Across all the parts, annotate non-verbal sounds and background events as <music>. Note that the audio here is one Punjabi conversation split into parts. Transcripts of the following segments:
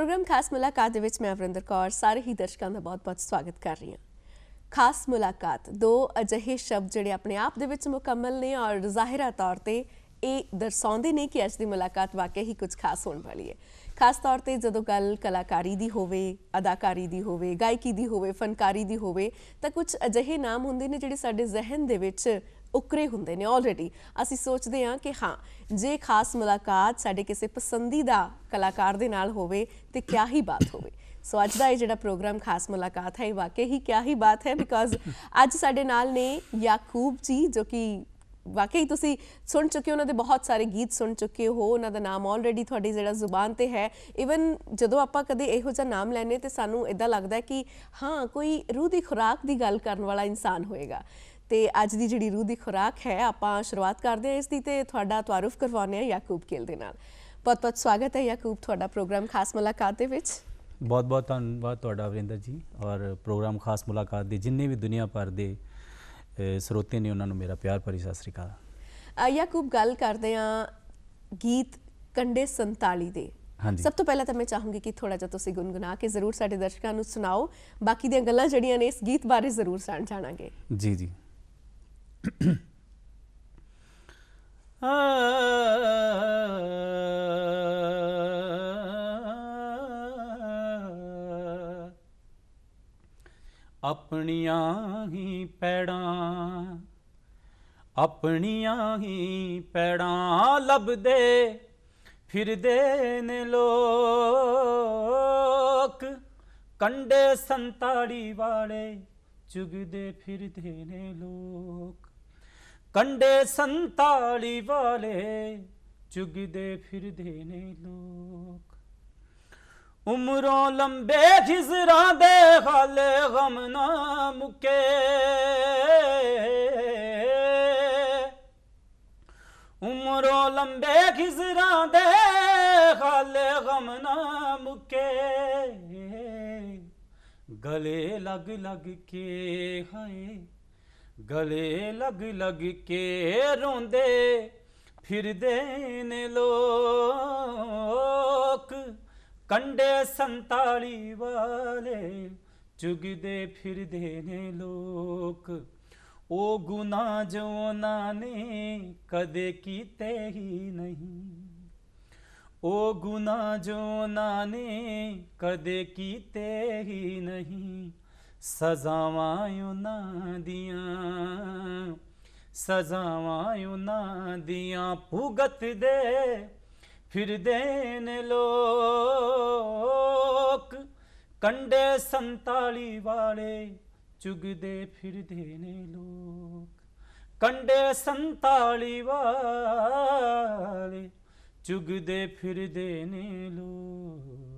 ਪ੍ਰੋਗਰਾਮ ਖਾਸ ਮੁਲਾਕਾਤ ਦੇ ਵਿੱਚ ਮੈਂ ਅਵਰਿੰਦਰ ਕੌਰ ਸਾਰੇ ਹੀ ਦਰਸ਼ਕਾਂ ਦਾ ਬਹੁਤ-ਬਹੁਤ ਸਵਾਗਤ ਕਰ ਰਹੀ ਹਾਂ ਖਾਸ ਮੁਲਾਕਾਤ ਦੋ ਅਜਿਹੇ ਸ਼ਬਦ ਜਿਹੜੇ ਆਪਣੇ ਆਪ ਦੇ ਵਿੱਚ ਮੁਕੰਮਲ ਨੇ ਔਰ ਜ਼ਾਹਿਰਾ ਤੌਰ ਤੇ ਇਹ ਦਰਸਾਉਂਦੇ ਨੇ ਕਿ ਅੱਜ ਦੀ ਮੁਲਾਕਾਤ ਵਾਕਈ ਹੀ ਕੁਝ ਖਾਸ ਹੋਣ ਵਾਲੀ ਹੈ ਖਾਸ ਤੌਰ ਤੇ ਜਦੋਂ ਗੱਲ ਕਲਾਕਾਰੀ ਦੀ ਹੋਵੇ ਅਦਾਕਾਰੀ ਦੀ ਹੋਵੇ ਗਾਇਕੀ ਦੀ ਹੋਵੇ ਫਨਕਾਰੀ ਦੀ ਹੋਵੇ ਤਾਂ ਕੁਝ ਅਜਿਹੇ ਨਾਮ ਹੁੰਦੇ ਨੇ ਜਿਹੜੇ ਸਾਡੇ ਜ਼ਿਹਨ ਦੇ ਵਿੱਚ ਉਕਰੇ ਹੁੰਦੇ ਨੇ ਆਲਰੇਡੀ ਅਸੀਂ ਸੋਚਦੇ ਹਾਂ ਕਿ ਹਾਂ ਜੇ ਖਾਸ ਮੁਲਾਕਾਤ ਸਾਡੇ ਕਿਸੇ ਪਸੰਦੀਦਾ ਕਲਾਕਾਰ ਦੇ ਨਾਲ ਹੋਵੇ ਤੇ ਕਿਆ ਹੀ ਬਾਤ ਹੋਵੇ ਸੋ ਅੱਜ ਦਾ ਇਹ ਜਿਹੜਾ ਪ੍ਰੋਗਰਾਮ ਖਾਸ ਮੁਲਾਕਾਤ ਹੈ ਇਹ ਵਾਕਈ ਹੀ ਕਿਆ ਹੀ ਬਾਤ ਹੈ ਬਿਕਾਜ਼ ਅੱਜ ਸਾਡੇ ਨਾਲ ਨੇ ਯਾਕੂਬ ਜੀ ਜੋ ਕਿ ਵਾਕਈ ਤੁਸੀਂ ਸੁਣ ਚੁੱਕੇ ਹੋ ਉਹਨਾਂ ਦੇ ਬਹੁਤ ਸਾਰੇ ਗੀਤ ਸੁਣ ਚੁੱਕੇ ਹੋ ਉਹਨਾਂ ਦਾ ਨਾਮ ਆਲਰੇਡੀ ਤੁਹਾਡੀ ਜਿਹੜਾ ਜ਼ੁਬਾਨ ਤੇ ਹੈ ਇਵਨ ਜਦੋਂ ਆਪਾਂ ਕਦੇ ਇਹੋ ਜਿਹਾ ਨਾਮ ਲੈਨੇ ਤੇ ਸਾਨੂੰ ਇਦਾਂ ਲੱਗਦਾ ਕਿ ਹਾਂ ਕੋਈ ਰੂਹ ਦੀ ਖੁਰਾਕ ਦੀ ਗੱਲ ਕਰਨ ਵਾਲਾ ਇਨਸਾਨ ਹੋਏਗਾ ਤੇ ਅੱਜ ਦੀ ਜਿਹੜੀ ਰੂਹ ਦੀ ਖੁਰਾਕ ਹੈ ਆਪਾਂ ਸ਼ੁਰੂਆਤ ਕਰਦੇ ਹਾਂ ਇਸ ਦੀ ਤੇ ਤੁਹਾਡਾ ਤਾਰੂਫ ਕਰਵਾਉਂਦੇ ਆ ਯਾਕੂਬ ਕੇਲ ਦੇ ਨਾਲ ਬਹੁਤ ਬਹੁਤ ਸਵਾਗਤ ਹੈ ਯਾਕੂਬ ਤੁਹਾਡਾ ਪ੍ਰੋਗਰਾਮ ਖਾਸ ਮੁਲਾਕਾਤ ਦੇ ਵਿੱਚ ਬਹੁਤ ਬਹੁਤ ਧੰਨਵਾਦ ਤੁਹਾਡਾ ਵਰਿੰਦਰ ਜੀ ਔਰ ਪ੍ਰੋਗਰਾਮ ਖਾਸ ਮੁਲਾਕਾਤ ਦੇ ਜਿੰਨੇ ਵੀ ਦੁਨੀਆ ਭਰ ਦੇ ਸਰੋਤੇ ਨੇ ਉਹਨਾਂ ਨੂੰ ਮੇਰਾ ਪਿਆਰ ਭਰੀ ਸਤਿ ਸ੍ਰੀ ਅਕਾਲ ਯਾਕੂਬ ਗੱਲ ਕਰਦੇ ਆ ਗੀਤ ਕੰਡੇ 47 ਦੇ ਹਾਂਜੀ ਸਭ ਤੋਂ ਪਹਿਲਾਂ ਤਾਂ ਮੈਂ ਚਾਹੂੰਗੀ ਕਿ ਥੋੜਾ ਜਿਹਾ ਤੁਸੀਂ ਗੁੰਗੁਨਾ ਕੇ ਜ਼ਰੂਰ ਸਾਡੇ ਦਰਸ਼ਕਾਂ ਨੂੰ ਸੁਣਾਓ ਬਾਕੀ ਦੀਆਂ ਗੱਲਾਂ ਜਿਹੜੀਆਂ ਨੇ ਇਸ ਗੀਤ ਬਾਰੇ ਜ਼ਰੂਰ ਸਾਂਝਾਣਾਂਗੇ ਜੀ ਜੀ ਆਪਣੀਆਂ ਹੀ ਪੈੜਾਂ ਆਪਣੀਆਂ ਹੀ ਪੈੜਾਂ ਲੱਭਦੇ ਫਿਰਦੇ ਨੇ ਲੋਕ ਕੰਡੇ ਸੰਤਾੜੀ ਵਾਲੇ ਚੁਗਦੇ ਫਿਰਦੇ ਨੇ ਲੋਕ ਕੰਡੇ ਸੰਤਾਲੀ ਵਾਲੇ ਚੁਗਦੇ ਫਿਰਦੇ ਨੇ ਲੋਕ ਉਮਰੋਂ ਲੰਬੇ ਖਿਜ਼ਰਾਂ ਦੇ ਹਾਲੇ ਗਮ ਨਾ ਮੁਕੇ ਉਮਰੋਂ ਲੰਬੇ ਖਿਜ਼ਰਾਂ ਦੇ ਹਾਲੇ ਗਮ ਨਾ ਮੁਕੇ ਗਲੇ ਲੱਗ ਲੱਗ ਕੇ ਹਾਏ ਗਲੇ ਲਗ ਲਗ ਕੇ ਰੋਂਦੇ ਫਿਰਦੇ ਨੇ ਲੋਕ ਕੰਡੇ 47 ਵਾਲੇ ਚੁਗਦੇ ਫਿਰਦੇ ਨੇ ਲੋਕ ਉਹ ਗੁਨਾਹ ਜੋ ਨਾ ਨੇ ਕਦੇ ਕੀਤੇ ਹੀ ਨਹੀਂ ਉਹ ਗੁਨਾਹ ਜੋ ਨਾ ਨੇ ਕਦੇ ਕੀਤੇ ਹੀ ਨਹੀਂ ਸਜ਼ਾਵਾਂ ਉਹਨਾਂ ਦੀਆਂ ਸਜ਼ਾਵਾਂ ਉਹਨਾਂ ਦੀਆਂ ਭੁਗਤ ਦੇ ਫਿਰਦੇ ਨੇ ਲੋਕ ਕੰਡੇ 47 ਵਾਲੇ ਚੁਗਦੇ ਫਿਰਦੇ ਨੇ ਲੋਕ ਕੰਡੇ 47 ਵਾਲੇ ਚੁਗਦੇ ਫਿਰਦੇ ਨੇ ਲੋਕ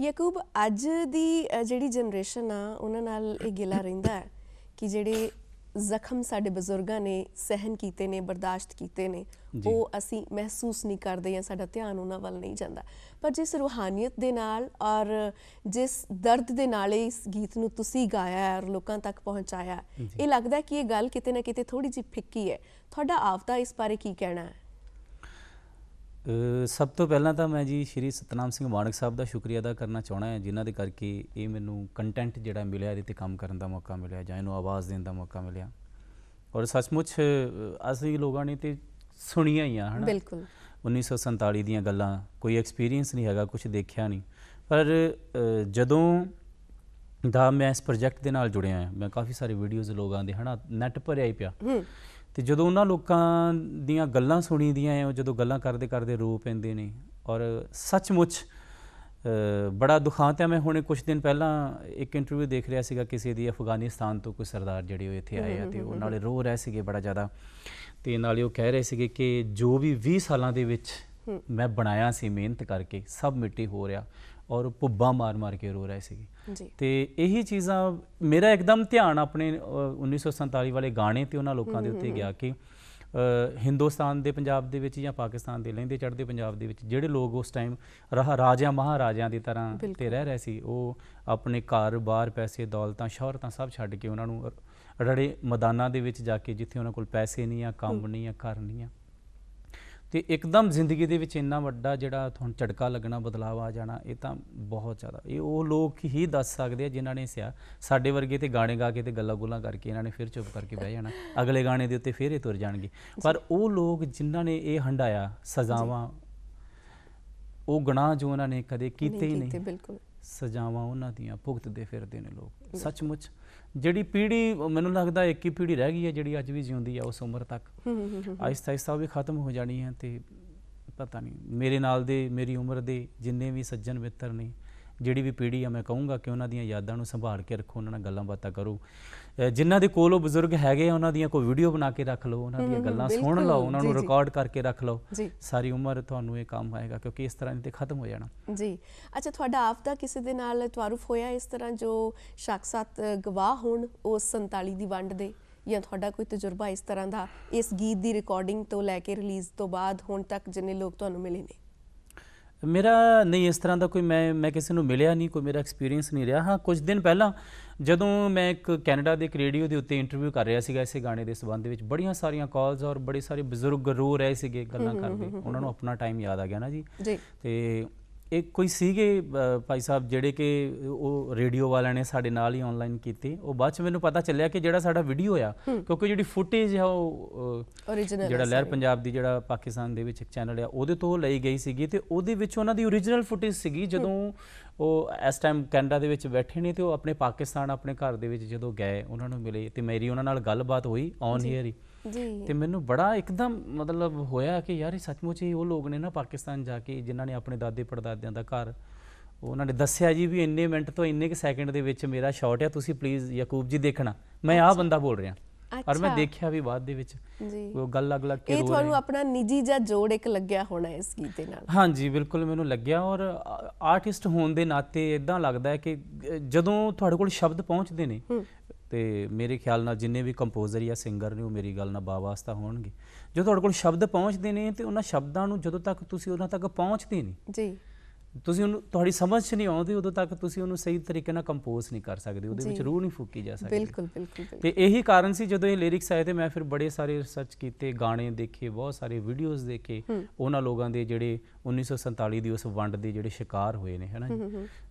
ਯਕੂਬ ਅੱਜ ਦੀ ਜਿਹੜੀ ਜਨਰੇਸ਼ਨ ਆ ਉਹਨਾਂ ਨਾਲ ਇਹ ਗਿਲਾ ਰਹਿੰਦਾ ਹੈ ਕਿ ਜਿਹੜੇ ਜ਼ਖਮ ਸਾਡੇ ਬਜ਼ੁਰਗਾਂ ਨੇ ਸਹਿਨ ਕੀਤੇ ਨੇ ਬਰਦਾਸ਼ਤ ਕੀਤੇ ਨੇ ਉਹ ਅਸੀਂ ਮਹਿਸੂਸ ਨਹੀਂ ਕਰਦੇ ਜਾਂ ਸਾਡਾ ਧਿਆਨ ਉਹਨਾਂ ਵੱਲ ਨਹੀਂ ਜਾਂਦਾ ਪਰ ਜਿਸ ਰੂਹਾਨੀਅਤ ਦੇ ਨਾਲ ਔਰ ਜਿਸ ਦਰਦ ਦੇ ਨਾਲ ਇਸ ਗੀਤ ਨੂੰ ਤੁਸੀਂ ਗਾਇਆ ਔਰ ਲੋਕਾਂ ਤੱਕ ਪਹੁੰਚਾਇਆ ਇਹ ਲੱਗਦਾ ਹੈ ਕਿ ਇਹ ਗੱਲ ਕਿਤੇ ਨਾ ਕਿਤੇ ਥੋੜੀ ਜਿਹੀ ਫਿੱਕੀ ਹੈ ਤੁਹਾਡਾ ਆਪਦਾ ਇਸ ਬਾਰੇ ਕੀ ਕਹਿਣਾ ਹੈ ਸਭ ਤੋਂ ਪਹਿਲਾਂ ਤਾਂ ਮੈਂ ਜੀ ਸ਼੍ਰੀ ਸਤਨਾਮ ਸਿੰਘ ਮਾਨਕ ਸਾਹਿਬ ਦਾ ਸ਼ੁਕਰੀਆ ਅਦਾ ਕਰਨਾ ਚਾਹਣਾ ਹੈ ਜਿਨ੍ਹਾਂ ਦੇ ਕਰਕੇ ਇਹ ਮੈਨੂੰ ਕੰਟੈਂਟ ਜਿਹੜਾ ਮਿਲਿਆ ਇਹਦੇ ਤੇ ਕੰਮ ਕਰਨ ਦਾ ਮੌਕਾ ਮਿਲਿਆ ਜਾਂ ਇਹਨੂੰ ਆਵਾਜ਼ ਦੇਣ ਦਾ ਮੌਕਾ ਮਿਲਿਆ ਔਰ ਸੱਚਮੁੱਚ ਅਸੀਂ ਲੋਕਾਂ ਨੇ ਤੇ ਸੁਣੀਆਂ ਹੀ ਆ ਹਨਾ ਬਿਲਕੁਲ 1947 ਦੀਆਂ ਗੱਲਾਂ ਕੋਈ ਐਕਸਪੀਰੀਅੰਸ ਨਹੀਂ ਹੈਗਾ ਕੁਝ ਦੇਖਿਆ ਨਹੀਂ ਪਰ ਜਦੋਂ ਦਾ ਮੈਂ ਇਸ ਪ੍ਰੋਜੈਕਟ ਦੇ ਨਾਲ ਜੁੜਿਆ ਮੈਂ ਕਾਫੀ ਸਾਰੇ ਵੀਡੀਓਜ਼ ਲੋਕਾਂ ਦੇ ਹਨਾ ਨੈਟ ਪਰ ਆਈ ਪਿਆ ਹੂੰ ਤੇ ਜਦੋਂ ਉਹਨਾਂ ਲੋਕਾਂ ਦੀਆਂ ਗੱਲਾਂ ਸੁਣੀਦੀਆਂ ਐ ਉਹ ਜਦੋਂ ਗੱਲਾਂ ਕਰਦੇ ਕਰਦੇ ਰੋ ਪੈਂਦੇ ਨੇ ਔਰ ਸੱਚਮੁੱਚ ਬੜਾ ਦੁਖਾਂਤ ਹੈ ਮੈਂ ਹੁਣੇ ਕੁਝ ਦਿਨ ਪਹਿਲਾਂ ਇੱਕ ਇੰਟਰਵਿਊ ਦੇਖ ਰਿਹਾ ਸੀਗਾ ਕਿਸੇ ਦੀ ਅਫਗਾਨਿਸਤਾਨ ਤੋਂ ਕੋਈ ਸਰਦਾਰ ਜਿਹੜੇ ਉਹ ਇੱਥੇ ਆਏ ਆ ਤੇ ਉਹ ਨਾਲੇ ਰੋ ਰਹੇ ਸੀਗੇ ਬੜਾ ਜ਼ਿਆਦਾ ਤੇ ਨਾਲੇ ਉਹ ਕਹਿ ਰਹੇ ਸੀਗੇ ਕਿ ਜੋ ਵੀ 20 ਸਾਲਾਂ ਦੇ ਵਿੱਚ ਮੈਂ ਬਣਾਇਆ ਸੀ ਮਿਹਨਤ ਕਰਕੇ ਸਭ ਮਿੱਟੀ ਹੋ ਰਿਹਾ ਔਰ ਪੁੱਬਾਂ ਮਾਰ-ਮਾਰ ਕੇ ਰੋ ਰਹੇ ਸੀ ਤੇ ਇਹੀ ਚੀਜ਼ਾਂ ਮੇਰਾ ਇੱਕਦਮ ਧਿਆਨ ਆਪਣੇ 1947 ਵਾਲੇ ਗਾਣੇ ਤੇ ਉਹਨਾਂ ਲੋਕਾਂ ਦੇ ਉੱਤੇ ਗਿਆ ਕਿ ਹਿੰਦੁਸਤਾਨ ਦੇ ਪੰਜਾਬ ਦੇ ਵਿੱਚ ਜਾਂ ਪਾਕਿਸਤਾਨ ਦੇ ਲਹਿੰਦੇ ਚੜ੍ਹਦੇ ਪੰਜਾਬ ਦੇ ਵਿੱਚ ਜਿਹੜੇ ਲੋਕ ਉਸ ਟਾਈਮ ਰਾਜਿਆਂ ਮਹਾਰਾਜਿਆਂ ਦੀ ਤਰ੍ਹਾਂ ਤੇ ਰਹਿ ਰਹੇ ਸੀ ਉਹ ਆਪਣੇ ਘਰ-ਬਾਰ ਪੈਸੇ ਦੌਲਤਾਂ ਸ਼ੌਹਰਤਾਂ ਸਭ ਛੱਡ ਕੇ ਉਹਨਾਂ ਨੂੰ ਰੜੇ ਮੈਦਾਨਾਂ ਦੇ ਵਿੱਚ ਜਾ ਕੇ ਜਿੱਥੇ ਉਹਨਾਂ ਕੋਲ ਪੈਸੇ ਨਹੀਂ ਆ ਕੰਮ ਨਹੀਂ ਆ ਘਰ ਨਹੀਂ ਆ ਤੇ ਇੱਕਦਮ ਜ਼ਿੰਦਗੀ ਦੇ ਵਿੱਚ ਇੰਨਾ ਵੱਡਾ ਜਿਹੜਾ ਤੁਹਾਨੂੰ ਝਟਕਾ ਲੱਗਣਾ ਬਦਲਾਅ ਆ ਜਾਣਾ ਇਹ ਤਾਂ ਬਹੁਤ ਜ਼ਿਆਦਾ ਇਹ ਉਹ ਲੋਕ ਹੀ ਦੱਸ ਸਕਦੇ ਆ ਜਿਨ੍ਹਾਂ ਨੇ ਸਿਆ ਸਾਡੇ ਵਰਗੇ ਤੇ ਗਾਣੇ ਗਾ ਕੇ ਤੇ ਗੱਲਾਂ ਗੁੱਲਾਂ ਕਰਕੇ ਇਹਨਾਂ ਨੇ ਫਿਰ ਚੁੱਪ ਕਰਕੇ ਬਹਿ ਜਾਣਾ ਅਗਲੇ ਗਾਣੇ ਦੇ ਉੱਤੇ ਫਿਰ ਇਹ ਤੁਰ ਜਾਣਗੇ ਪਰ ਉਹ ਲੋਕ ਜਿਨ੍ਹਾਂ ਨੇ ਇਹ ਹੰਡਾਇਆ ਸਜ਼ਾਵਾਂ ਉਹ ਗੁਨਾਹ ਜੋ ਉਹਨਾਂ ਨੇ ਕਦੇ ਕੀਤੇ ਹੀ ਨਹੀਂ ਸਜ਼ਾਵਾਂ ਉਹਨਾਂ ਦੀਆਂ ਭੁਗਤਦੇ ਫਿਰਦੇ ਨੇ ਲੋਕ ਸੱਚਮੁੱਚ ਜਿਹੜੀ ਪੀੜ੍ਹੀ ਮੈਨੂੰ ਲੱਗਦਾ ਇੱਕ ਹੀ ਪੀੜ੍ਹੀ ਰਹਿ ਗਈ ਹੈ ਜਿਹੜੀ ਅੱਜ ਵੀ ਜਿਉਂਦੀ ਆ ਉਸ ਉਮਰ ਤੱਕ ਆਇਸਤਾ ਆਇਸਤਾ ਵੀ ਖਤਮ ਹੋ ਜਾਣੀ ਹੈ ਤੇ ਪਤਾ ਨਹੀਂ ਮੇਰੇ ਨਾਲ ਦੇ ਮੇਰੀ ਉਮਰ ਦੇ ਜਿੰਨੇ ਵੀ ਸੱਜਣ ਮਿੱਤਰ ਨੇ ਜਿਹੜੀ ਵੀ ਪੀੜ੍ਹੀ ਆ ਮੈਂ ਕਹੂੰਗਾ ਕਿ ਉਹਨਾਂ ਦੀਆਂ ਯਾਦਾਂ ਨੂੰ ਸੰਭਾਲ ਕੇ ਰੱਖੋ ਉਹਨਾਂ ਨਾਲ ਗੱਲਾਂ ਬਾਤਾਂ ਕਰੋ ਜਿਨ੍ਹਾਂ ਦੇ ਕੋਲ ਉਹ ਬਜ਼ੁਰਗ ਹੈਗੇ ਉਹਨਾਂ ਦੀਆਂ ਕੋਈ ਵੀਡੀਓ ਬਣਾ ਕੇ ਰੱਖ ਲਓ ਉਹਨਾਂ ਦੀਆਂ ਗੱਲਾਂ ਸੁਣ ਲਓ ਉਹਨਾਂ ਨੂੰ ਰਿਕਾਰਡ ਕਰਕੇ ਰੱਖ ਲਓ ਸਾਰੀ ਉਮਰ ਤੁਹਾਨੂੰ ਇਹ ਕੰਮ ਆਏਗਾ ਕਿਉਂਕਿ ਇਸ ਤਰ੍ਹਾਂ ਤੇ ਖਤਮ ਹੋ ਜਾਣਾ ਜੀ ਅੱਛਾ ਤੁਹਾਡਾ ਆਪ ਦਾ ਕਿਸੇ ਦੇ ਨਾਲ ਤਾਰੂਫ ਹੋਇਆ ਇਸ ਤਰ੍ਹਾਂ ਜੋ ਸ਼ਖਸਤ ਗਵਾਹ ਹੋਣ ਉਸ 47 ਦੀ ਵੰਡ ਦੇ ਜਾਂ ਤੁਹਾਡਾ ਕੋਈ ਤਜਰਬਾ ਇਸ ਤਰ੍ਹਾਂ ਦਾ ਇਸ ਗੀਤ ਦੀ ਰਿਕਾਰਡਿੰਗ ਤੋਂ ਲੈ ਕੇ ਰਿਲੀਜ਼ ਤੋਂ ਬਾਅਦ ਹੁਣ ਤੱਕ ਜਿੰਨੇ ਲੋਕ ਤੁਹਾਨੂੰ ਮਿਲੇ ਨੇ ਮੇਰਾ ਨਹੀਂ ਇਸ ਤਰ੍ਹਾਂ ਦਾ ਕੋਈ ਮੈਂ ਮੈਂ ਕਿਸੇ ਨੂੰ ਮਿਲਿਆ ਨਹੀਂ ਕੋਈ ਮੇਰਾ ਐਕਸਪੀਰੀਅੰਸ ਨਹੀਂ ਰਿਹਾ ਹਾਂ ਕੁਝ ਦਿਨ ਪਹਿਲਾਂ ਜਦੋਂ ਮੈਂ ਇੱਕ ਕੈਨੇਡਾ ਦੇ ਇੱਕ ਰੇਡੀਓ ਦੇ ਉੱਤੇ ਇੰਟਰਵਿਊ ਕਰ ਰਿਹਾ ਸੀਗਾ ਇਸੇ ਗਾਣੇ ਦੇ ਸਬੰਧ ਵਿੱਚ ਬੜੀਆਂ ਸਾਰੀਆਂ ਕਾਲਸ ਔਰ ਬੜੇ ਸਾਰੇ ਬਜ਼ੁਰਗ ਰੋ ਰਹੇ ਸੀਗੇ ਗੱਲਾਂ ਕਰਦੇ ਉਹਨਾਂ ਨੂੰ ਆਪਣਾ ਟਾਈਮ ਯਾਦ ਆ ਗਿਆ ਨਾ ਜੀ ਤੇ ਇਹ ਕੋਈ ਸੀਗੇ ਭਾਈ ਸਾਹਿਬ ਜਿਹੜੇ ਕਿ ਉਹ ਰੇਡੀਓ ਵਾਲਿਆਂ ਨੇ ਸਾਡੇ ਨਾਲ ਹੀ ਆਨਲਾਈਨ ਕੀਤੀ ਉਹ ਬਾਅਦ ਚ ਮੈਨੂੰ ਪਤਾ ਚੱਲਿਆ ਕਿ ਜਿਹੜਾ ਸਾਡਾ ਵੀਡੀਓ ਆ ਕਿਉਂਕਿ ਜਿਹੜੀ ਫੁਟੇਜ ਆ ਉਹ ਜਿਹੜਾ ਲਹਿਰ ਪੰਜਾਬ ਦੀ ਜਿਹੜਾ ਪਾਕਿਸਤਾਨ ਦੇ ਵਿੱਚ ਇੱਕ ਚੈਨਲ ਆ ਉਹਦੇ ਤੋਂ ਲਈ ਗਈ ਸੀਗੀ ਤੇ ਉਹਦੇ ਵਿੱਚ ਉਹਨਾਂ ਦੀ origignal ਫੁਟੇਜ ਸੀਗੀ ਜਦੋਂ ਉਹ ਇਸ ਟਾਈਮ ਕੈਨੇਡਾ ਦੇ ਵਿੱਚ ਬੈਠੇ ਨੇ ਤੇ ਉਹ ਆਪਣੇ ਪਾਕਿਸਤਾਨ ਆਪਣੇ ਘਰ ਦੇ ਵਿੱਚ ਜਦੋਂ ਗਏ ਉਹਨਾਂ ਨੂੰ ਮਿਲੇ ਤੇ ਮੇਰੀ ਉਹਨਾਂ ਨਾਲ ਗੱਲਬਾਤ ਹੋਈ ਔਨ ਹੀਅਰ ਹੀ ਤੇ ਮੈਨੂੰ ਬੜਾ ਇੱਕਦਮ ਮਤਲਬ ਹੋਇਆ ਕਿ ਯਾਰ ਇਹ ਸੱਚਮੁੱਚ ਹੀ ਉਹ ਲੋਕ ਨੇ ਨਾ ਪਾਕਿਸਤਾਨ ਜਾ ਕੇ ਜਿਨ੍ਹਾਂ ਨੇ ਆਪਣੇ ਦਾਦੇ ਪੜਦਾਦਿਆਂ ਦਾ ਘਰ ਉਹਨਾਂ ਨੇ ਦੱਸਿਆ ਜੀ ਵੀ ਇੰਨੇ ਮਿੰਟ ਤੋਂ ਇੰਨੇ ਕਿ ਸੈਕਿੰਡ ਦੇ ਵਿੱਚ ਮੇਰਾ ਸ਼ਾਟ ਆ ਤੁਸੀਂ ਪਲੀਜ਼ ਯਾਕੂਬ ਜੀ ਦੇਖਣਾ ਮੈਂ ਆਹ ਬੰਦਾ ਬੋਲ ਰਿਹਾ ਔਰ ਮੈਂ ਦੇਖਿਆ ਵੀ ਬਾਅਦ ਦੇ ਵਿੱਚ ਜੀ ਉਹ ਗੱਲ ਅਲੱਗ ਲੱਗ ਕੇ ਇਹ ਤੁਹਾਨੂੰ ਆਪਣਾ ਨਿੱਜੀ ਜਾਂ ਜੋੜ ਇੱਕ ਲੱਗਿਆ ਹੋਣਾ ਇਸ ਗੀਤ ਦੇ ਨਾਲ ਹਾਂਜੀ ਬਿਲਕੁਲ ਮੈਨੂੰ ਲੱਗਿਆ ਔਰ ਆਰਟਿਸਟ ਹੋਣ ਦੇ ਨਾਤੇ ਇਦਾਂ ਲੱਗਦਾ ਹੈ ਕਿ ਜਦੋਂ ਤੁਹਾਡੇ ਕੋਲ ਸ਼ਬਦ ਪਹੁੰਚਦੇ ਨੇ ਤੇ ਮੇਰੇ ਖਿਆਲ ਨਾਲ ਜਿੰਨੇ ਵੀ ਕੰਪੋਜ਼ਰ ਜਾਂ ਸਿੰਗਰ ਨੇ ਉਹ ਮੇਰੀ ਗੱਲ ਨਾਲ ਬਾਵਾਸਤਾ ਹੋਣਗੇ ਜੋ ਤੁਹਾਡੇ ਕੋਲ ਸ਼ਬਦ ਪਹੁੰਚਦੇ ਨੇ ਤੇ ਉਹਨਾਂ ਸ਼ਬਦਾਂ ਨੂੰ ਜਦੋਂ ਤੱਕ ਤੁਸੀਂ ਉਹਨਾਂ ਤੱਕ ਪਹੁੰਚਦੇ ਨਹੀਂ ਜੀ ਤੁਸੀਂ ਉਹਨੂੰ ਤੁਹਾਡੀ ਸਮਝ 'ਚ ਨਹੀਂ ਆਉਂਦੀ ਉਦੋਂ ਤੱਕ ਤੁਸੀਂ ਉਹਨੂੰ ਸਹੀ ਤਰੀਕੇ ਨਾਲ ਕੰਪੋਜ਼ ਨਹੀਂ ਕਰ ਸਕਦੇ ਉਹਦੇ ਵਿੱਚ ਰੂਹ ਨਹੀਂ ਫੂਕੀ ਜਾ ਸਕਦੀ ਬਿਲਕੁਲ ਬਿਲਕੁਲ ਤੇ ਇਹੀ ਕਾਰਨ ਸੀ ਜਦੋਂ ਇਹ ਲਿਰਿਕਸ ਆਏ ਤੇ ਮੈਂ ਫਿਰ ਬੜੇ ਸਾਰੇ ਰਿਸਰਚ ਕੀਤੇ ਗਾਣੇ ਦੇਖੇ ਬਹੁਤ ਸਾਰੇ ਵੀਡੀਓਜ਼ ਦੇਖੇ ਉਹਨਾਂ ਲੋਕਾਂ ਦੇ ਜਿਹੜੇ 1947 ਦੀ ਉਸ ਵੰਡ ਦੇ ਜਿਹੜੇ ਸ਼ਿਕਾਰ ਹੋਏ ਨੇ ਹਨਾ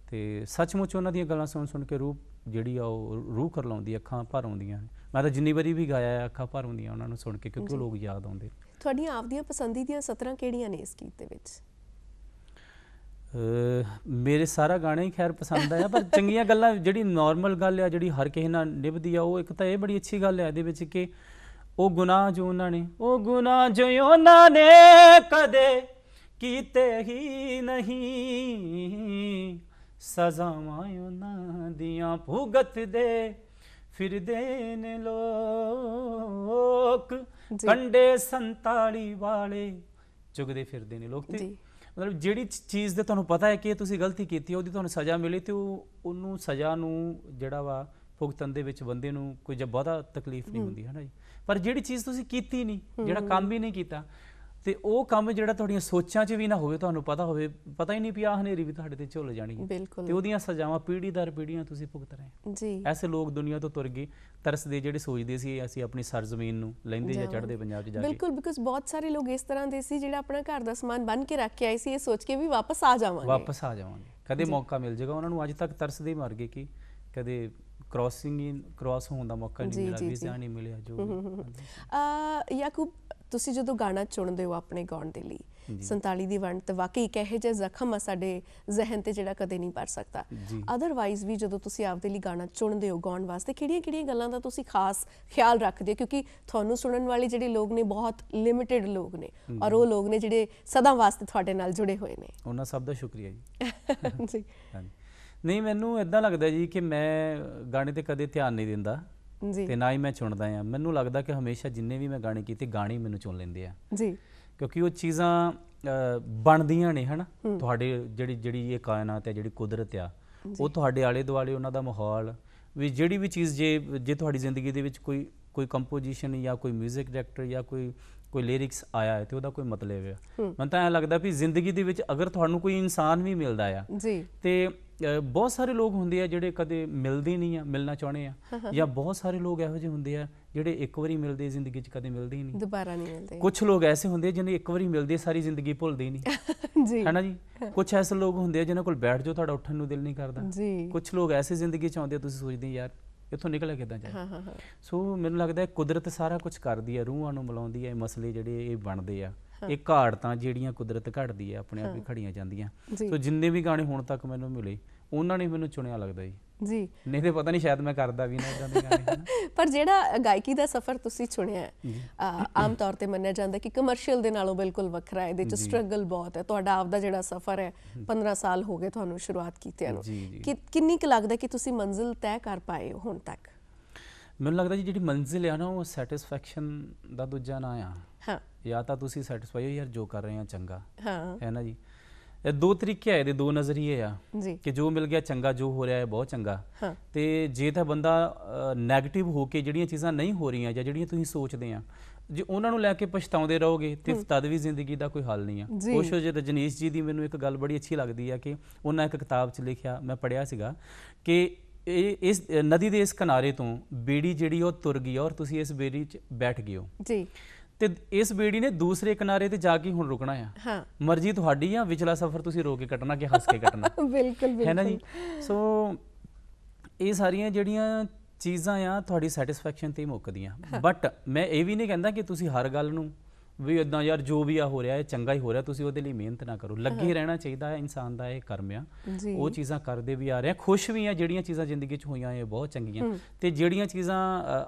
ਤੇ ਸੱਚਮੁੱਚ ਉਹਨਾਂ ਦੀਆਂ ਗੱਲਾਂ ਸੁਣ ਸੁਣ ਕੇ ਰੂਹ ਜਿਹੜੀ ਆ ਉਹ ਰੂਹ ਕਰ ਲਾਉਂਦੀ ਅੱਖਾਂ ਭਰ ਆਉਂਦੀਆਂ ਮੈਂ ਤਾਂ ਜਿੰਨੀ ਵਾਰੀ ਵੀ ਗਾਇਆ ਅੱਖਾਂ ਭਰ ਆਉਂਦੀਆਂ ਉਹਨਾਂ ਨੂੰ ਸੁਣ ਕੇ ਕਿਉਂਕਿ ਉਹ ਲੋਕ ਯਾਦ ਆਉਂਦੇ ਤੁਹਾਡੀਆਂ ਆਪਦੀਆਂ ਪਸੰਦੀਦੀਆਂ ਸਤਰਾਂ ਕਿਹੜੀਆਂ ਨੇ ਇਸ ਗੀਤ ਦੇ ਵਿੱਚ ਮੇਰੇ ਸਾਰਾ ਗਾਣਾ ਹੀ ਖੈਰ ਪਸੰਦ ਆਇਆ ਪਰ ਚੰਗੀਆਂ ਗੱਲਾਂ ਜਿਹੜੀ ਨਾਰਮਲ ਗੱਲ ਆ ਜਿਹੜੀ ਹਰ ਕਿਸੇ ਨਾਲ ਨਿਭਦੀ ਆ ਉਹ ਇੱਕ ਤਾਂ ਇਹ ਬੜੀ ਅੱਛੀ ਗੱਲ ਆ ਇਹਦੇ ਵਿੱਚ ਕਿ ਉਹ ਗੁਨਾਹ ਜੋ ਉਹਨਾਂ ਨੇ ਉਹ ਗੁਨਾਹ ਜੋ ਉਹਨਾਂ ਨੇ ਕਦੇ ਕੀਤੇ ਹੀ ਨਹੀਂ ਸਜ਼ਾਵਾਂ ਉਹਨਾਂ ਦੀਆਂ ਭੁਗਤ ਦੇ ਫਿਰਦੇ ਨੇ ਲੋਕ ਕੰਡੇ 47 ਵਾਲੇ ਚੁਗਦੇ ਫਿਰਦੇ ਨੇ ਲੋਕ ਤੇ ਮਤਲਬ ਜਿਹੜੀ ਚੀਜ਼ ਦੇ ਤੁਹਾਨੂੰ ਪਤਾ ਹੈ ਕਿ ਤੁਸੀਂ ਗਲਤੀ ਕੀਤੀ ਉਹਦੀ ਤੁਹਾਨੂੰ ਸਜ਼ਾ ਮਿਲੀ ਤੇ ਉਹ ਉਹਨੂੰ ਸਜ਼ਾ ਨੂੰ ਜਿਹੜਾ ਵਾ ਭੁਗਤਣ ਦੇ ਵਿੱਚ ਬੰਦੇ ਨੂੰ ਕੋਈ ਬਹੁਤਾ ਤਕਲੀਫ ਨਹੀਂ ਹੁੰਦੀ ਹੈ ਨਾ ਜੀ ਪਰ ਜਿਹੜੀ ਚੀਜ਼ ਤੁਸੀਂ ਕੀਤੀ ਨਹੀਂ ਜਿਹੜਾ ਕੰਮ ਹੀ ਨਹੀਂ ਕੀਤਾ ਤੇ ਉਹ ਕੰਮ ਜਿਹੜਾ ਤੁਹਾਡੀਆਂ ਸੋਚਾਂ 'ਚ ਵੀ ਨਾ ਹੋਵੇ ਤੁਹਾਨੂੰ ਪਤਾ ਹੋਵੇ ਪਤਾ ਹੀ ਨਹੀਂ ਪਿਆ ਹਨੇਰੀ ਵੀ ਤੁਹਾਡੇ ਤੇ ਝੁੱਲ ਜਾਣੀ ਹੈ ਤੇ ਉਹਦੀਆਂ ਸਜ਼ਾਵਾਂ ਪੀੜੀ ਦਰ ਪੀੜੀਆਂ ਤੁਸੀਂ ਭੁਗਤ ਰਹੇ ਹੋ ਜੀ ਐਸੇ ਲੋਕ ਦੁਨੀਆ ਤੋਂ ਤੁਰ ਗਏ ਤਰਸਦੇ ਜਿਹੜੇ ਸੋਚਦੇ ਸੀ ਅਸੀਂ ਆਪਣੀ ਸਰਜ਼ਮੀਨ ਨੂੰ ਲੈਂਦੇ ਜਾਂ ਚੜ੍ਹਦੇ ਪੰਜਾਬ 'ਚ ਜਾ ਕੇ ਬਿਲਕੁਲ ਬਿਕੋਜ਼ ਬਹੁਤ ਸਾਰੇ ਲੋਕ ਇਸ ਤਰ੍ਹਾਂ ਦੇ ਸੀ ਜਿਹੜਾ ਆਪਣਾ ਘਰ ਦਾ ਸਮਾਨ ਬੰਨ ਕੇ ਰੱਖ ਕੇ ਆਏ ਸੀ ਇਹ ਸੋਚ ਕੇ ਵੀ ਵਾਪਸ ਆ ਜਾਵਾਂਗੇ ਵਾਪਸ ਆ ਜਾਵਾਂਗੇ ਕਦੇ ਮੌਕਾ ਮਿਲ ਜਾਏਗਾ ਉਹਨਾਂ ਨੂੰ ਅੱਜ ਤੱਕ ਤਰਸਦੇ ਮਰ ਗਏ ਕਿ ਕਦੇ ਕ੍ਰਾਸਿੰਗ ਕ੍ਰਾਸ ਹੋਣ ਦਾ ਮੌਕਾ ਨਹੀਂ ਮਿਲਿਆ ਵੀਜ਼ਾ ਨਹੀਂ ਮਿਲਿਆ ਜੋ ਆ ਯਾਕੂਬ ਤੁਸੀਂ ਜਦੋਂ ਗਾਣਾ ਚੁਣਦੇ ਹੋ ਆਪਣੇ ਗਾਉਣ ਦੇ ਲਈ 47 ਦੀ ਵੰਡ ਤੇ ਵਾਕਈ ਕਹੇ ਜੇ ਜ਼ਖਮ ਆ ਸਾਡੇ ਜ਼ਿਹਨ ਤੇ ਜਿਹੜਾ ਕਦੇ ਨਹੀਂ ਪਰ ਸਕਦਾ ਅਦਰਵਾਈਜ਼ ਵੀ ਜਦੋਂ ਤੁਸੀਂ ਆਪਦੇ ਲਈ ਗਾਣਾ ਚੁਣਦੇ ਹੋ ਗਾਉਣ ਵਾਸਤੇ ਕਿਹੜੀਆਂ-ਕਿਹੜੀਆਂ ਗੱਲਾਂ ਦਾ ਤੁਸੀਂ ਖਾਸ ਖਿਆਲ ਰੱਖਦੇ ਹੋ ਕਿਉਂਕਿ ਤੁਹਾਨੂੰ ਸੁਣਨ ਵਾਲੇ ਜਿਹੜੇ ਲੋਕ ਨੇ ਬਹੁਤ ਲਿਮਿਟਿਡ ਲੋਕ ਨੇ ਔਰ ਉਹ ਲੋਕ ਨੇ ਜਿਹੜੇ ਸਦਾ ਵਾਸਤੇ ਤੁਹਾਡੇ ਨਾਲ ਜੁੜੇ ਹੋਏ ਨੇ ਉਹਨਾਂ ਸਭ ਦਾ ਸ਼ੁਕਰੀਆ ਜੀ <laughs> ਜੀ ਨਹੀਂ ਮੈਨੂੰ ਇਦਾਂ ਲੱਗਦਾ ਜੀ ਕਿ ਮੈਂ ਗਾਣੇ ਤੇ ਕਦੇ ਧਿਆਨ ਨਹੀਂ ਦਿੰਦਾ ਤੇ ਨਾ ਹੀ ਮੈਂ ਚੁਣਦਾ ਆ ਮੈਨੂੰ ਲੱਗਦਾ ਕਿ ਹਮੇਸ਼ਾ ਜਿੰਨੇ ਵੀ ਮੈਂ ਗਾਣੇ ਕੀਤੇ ਗਾਣੇ ਮੈਨੂੰ ਚੁਣ ਲੈਂਦੇ ਆ ਜੀ ਕਿਉਂਕਿ ਉਹ ਚੀਜ਼ਾਂ ਬਣਦੀਆਂ ਨੇ ਹਨਾ ਤੁਹਾਡੇ ਜਿਹੜੀ ਜਿਹੜੀ ਇਹ ਕਾਇਨਾਤ ਹੈ ਜਿਹੜੀ ਕੁਦਰਤ ਆ ਉਹ ਤੁਹਾਡੇ ਆਲੇ ਦੁਆਲੇ ਉਹਨਾਂ ਦਾ ਮਾਹੌਲ ਵੀ ਜਿਹੜੀ ਵੀ ਚੀਜ਼ ਜੇ ਜੇ ਤੁਹਾਡੀ ਜ਼ਿੰਦਗੀ ਦੇ ਵਿੱਚ ਕੋਈ ਕੋਈ ਕੰਪੋਜੀਸ਼ਨ ਜਾਂ ਕੋਈ 뮤직 ਡਾਇਰੈਕਟਰ ਜਾਂ ਕੋਈ ਕੋਈ ਲਿਰਿਕਸ ਆਇਆ ਹੈ ਤੇ ਉਹਦਾ ਕੋਈ ਮਤਲਬ ਹੈ ਮੈਨੂੰ ਤਾਂ ਐ ਲੱਗਦਾ ਵੀ ਜ਼ਿੰਦਗੀ ਦੇ ਵਿੱਚ ਅਗਰ ਤੁਹਾਨੂੰ ਕੋਈ ਇਨਸਾਨ ਵੀ ਮਿਲਦਾ ਆ ਜੀ ਤੇ ਬਹੁਤ ਸਾਰੇ ਲੋਕ ਹੁੰਦੇ ਆ ਜਿਹੜੇ ਕਦੇ ਮਿਲਦੇ ਨਹੀਂ ਆ ਮਿਲਣਾ ਚਾਹੁੰਦੇ ਆ <laughs> ਜਾਂ ਬਹੁਤ ਸਾਰੇ ਲੋਕ ਇਹੋ ਜਿਹੇ ਹੁੰਦੇ ਆ ਜਿਹੜੇ ਇੱਕ ਵਾਰੀ ਮਿਲਦੇ ਜ਼ਿੰਦਗੀ 'ਚ ਕਦੇ ਮਿਲਦੇ ਨਹੀਂ ਦੁਬਾਰਾ ਨਹੀਂ ਮਿਲਦੇ ਕੁਝ ਲੋਕ ਐਸੇ ਹੁੰਦੇ ਜਿਨ੍ਹਾਂ ਇੱਕ ਵਾਰੀ ਮਿਲਦੇ ਸਾਰੀ ਜ਼ਿੰਦਗੀ ਭੁੱਲਦੇ ਨਹੀਂ <laughs> ਜੀ ਹੈਨਾ ਜੀ ਕੁਝ ਐਸੇ ਲੋਕ ਹੁੰਦੇ ਆ ਜਿਨ੍ਹਾਂ ਕੋਲ ਬੈਠ ਜਾਓ ਤੁਹਾਡਾ ਉੱਠਣ ਨੂੰ ਦਿਲ ਨਹੀਂ ਕਰਦਾ ਜੀ ਕੁਝ ਲੋਕ ਐਸੇ ਜ਼ਿੰਦਗੀ 'ਚ ਆਉਂਦੇ ਤੁਸੀਂ ਸੋਚਦੇ ਯਾਰ ਇੱਥੋਂ ਨਿਕਲਿਆ ਕਿਦਾਂ ਜਾਏ ਹਾਂ ਹਾਂ ਸੋ ਮੈਨੂੰ ਲੱਗਦਾ ਕੁਦਰਤ ਸਾਰਾ ਕੁਝ ਕਰਦੀ ਹੈ ਰੂਹਾਂ ਨੂੰ ਮਿਲਾਉਂਦੀ ਹੈ ਇਹ ਮਸਲੇ ਜਿਹੜੇ ਇਹ ਬਣਦੇ ਆ ਇਹ ਘਾੜਤਾਂ ਜਿਹੜੀਆਂ ਕੁਦਰਤ ਘੜਦੀ ਹੈ ਆਪਣੇ ਆਪ ਹੀ ਖੜੀਆਂ ਜਾਂਦੀਆਂ ਸੋ ਜਿੰਨੇ ਵੀ ਗਾਣੇ ਹੁਣ ਤੱਕ ਮੈਨੂੰ ਮਿਲੇ ਉਹਨਾਂ ਨੇ ਮੈਨੂੰ ਚੁਣਿਆ ਲੱਗਦਾ ਜੀ ਜੀ ਨਹੀਂ ਤੇ ਪਤਾ ਨਹੀਂ ਸ਼ਾਇਦ ਮੈਂ ਕਰਦਾ ਵੀ ਨਾ ਇਦਾਂ ਦੇ ਗਾਣੇ <laughs> ਪਰ ਜਿਹੜਾ ਗਾਇਕੀ ਦਾ ਸਫ਼ਰ ਤੁਸੀਂ ਚੁਣਿਆ ਆਮ ਤੌਰ ਤੇ ਮੰਨਿਆ ਜਾਂਦਾ ਕਿ ਕਮਰਸ਼ੀਅਲ ਦੇ ਨਾਲੋਂ ਬਿਲਕੁਲ ਵੱਖਰਾ ਹੈ ਇਹਦੇ ਚ ਸਟਰਗਲ ਬਹੁਤ ਹੈ ਤੁਹਾਡਾ ਆਪਦਾ ਜਿਹੜਾ ਸਫ਼ਰ ਹੈ 15 ਸਾਲ ਹੋ ਗਏ ਤੁਹਾਨੂੰ ਸ਼ੁਰੂਆਤ ਕੀਤੇ ਨੂੰ ਕਿੰਨੀ ਕੁ ਲੱਗਦਾ ਕਿ ਤੁਸੀਂ ਮੰਜ਼ਿਲ ਤੈਅ ਕਰ ਪਾਏ ਹੋ ਹੁਣ ਤੱਕ ਮੈਨੂੰ ਲੱਗਦਾ ਜੀ ਜਿਹੜੀ ਮੰਜ਼ਿਲ ਆ ਨਾ ਉਹ ਸੈਟੀਸਫੈਕਸ਼ਨ ਦਾ ਦੂਜਾ ਨਾਂ ਆ ਹਾਂ ਜਾਂ ਤਾਂ ਤੁਸੀਂ ਸੈਟੀਸਫਾਈ ਹੋ ਯਾਰ ਜੋ ਕਰ ਰਹੇ ਆ ਚੰਗਾ ਹਾਂ ਹੈ ਨਾ ਜੀ ਇਹ ਦੋ ਤਰੀਕੇ ਆ ਇਹਦੇ ਦੋ ਨਜ਼ਰੀਏ ਆ ਕਿ ਜੋ ਮਿਲ ਗਿਆ ਚੰਗਾ ਜੋ ਹੋ ਰਿਹਾ ਹੈ ਬਹੁਤ ਚੰਗਾ ਤੇ ਜੇ ਤਾਂ ਬੰਦਾ 네ਗੇਟਿਵ ਹੋ ਕੇ ਜਿਹੜੀਆਂ ਚੀਜ਼ਾਂ ਨਹੀਂ ਹੋ ਰਹੀਆਂ ਜਾਂ ਜਿਹੜੀਆਂ ਤੁਸੀਂ ਸੋਚਦੇ ਆ ਜੇ ਉਹਨਾਂ ਨੂੰ ਲੈ ਕੇ ਪਛਤਾਉਂਦੇ ਰਹੋਗੇ ਤੇ ਤਦ ਵੀ ਜ਼ਿੰਦਗੀ ਦਾ ਕੋਈ ਹੱਲ ਨਹੀਂ ਆ ਕੁਛ ਜੇ ਰਜਨੀਸ਼ ਜੀ ਦੀ ਮੈਨੂੰ ਇੱਕ ਗੱਲ ਬੜੀ ਅੱਛੀ ਲੱਗਦੀ ਆ ਕਿ ਉਹਨਾਂ ਇੱਕ ਕਿਤਾਬ 'ਚ ਲਿਖਿਆ ਮੈਂ ਪੜ੍ਹਿਆ ਸੀਗਾ ਕਿ ਇਹ ਇਸ ਨਦੀ ਦੇ ਇਸ ਕਿਨਾਰੇ ਤੋਂ ਬੇੜੀ ਜਿਹੜੀ ਉਹ ਤੁਰ ਗਈ ਔਰ ਤੁਸੀਂ ਇਸ ਬੇੜੀ 'ਚ ਬੈਠ ਗਏ ਹੋ ਜੀ ਤੇ ਇਸ ਬੇੜੀ ਨੇ ਦੂਸਰੇ ਕਿਨਾਰੇ ਤੇ ਜਾ ਕੇ ਹੁਣ ਰੁਕਣਾ ਆ ਹਾਂ ਮਰਜ਼ੀ ਤੁਹਾਡੀ ਆ ਵਿਚਲਾ ਸਫ਼ਰ ਤੁਸੀਂ ਰੋ ਕੇ ਕੱਟਣਾ ਕਿ ਹੱਸ ਕੇ ਕੱਟਣਾ ਬਿਲਕੁਲ <laughs> ਬਿਲਕੁਲ ਹੈ ਨਾ ਜੀ ਸੋ ਇਹ ਸਾਰੀਆਂ ਜਿਹੜੀਆਂ ਚੀਜ਼ਾਂ ਆ ਤੁਹਾਡੀ ਸੈਟੀਸਫੈਕਸ਼ਨ ਤੇ ਮੁੱਕਦੀਆਂ ਬਟ ਮੈਂ ਇਹ ਵੀ ਨਹੀਂ ਕਹਿੰਦਾ ਕਿ ਤੁਸੀਂ ਹਰ ਗੱਲ ਨੂੰ ਵੀ ਇਦਾਂ ਯਾਰ ਜੋ ਵੀ ਆ ਹੋ ਰਿਹਾ ਹੈ ਚੰਗਾ ਹੀ ਹੋ ਰਿਹਾ ਤੁਸੀਂ ਉਹਦੇ ਲਈ ਮਿਹਨਤ ਨਾ ਕਰੋ ਲੱਗੇ ਰਹਿਣਾ ਚਾਹੀਦਾ ਹੈ ਇਨਸਾਨ ਦਾ ਇਹ ਕਰਮ ਆ ਉਹ ਚੀਜ਼ਾਂ ਕਰਦੇ ਵੀ ਆ ਰਿਹਾ ਖੁਸ਼ ਵੀ ਆ ਜਿਹੜੀਆਂ ਚੀਜ਼ਾਂ ਜ਼ਿੰਦਗੀ 'ਚ ਹੋਈਆਂ ਇਹ ਬਹੁਤ ਚੰਗੀਆਂ ਤੇ ਜਿਹੜੀਆਂ ਚੀਜ਼ਾਂ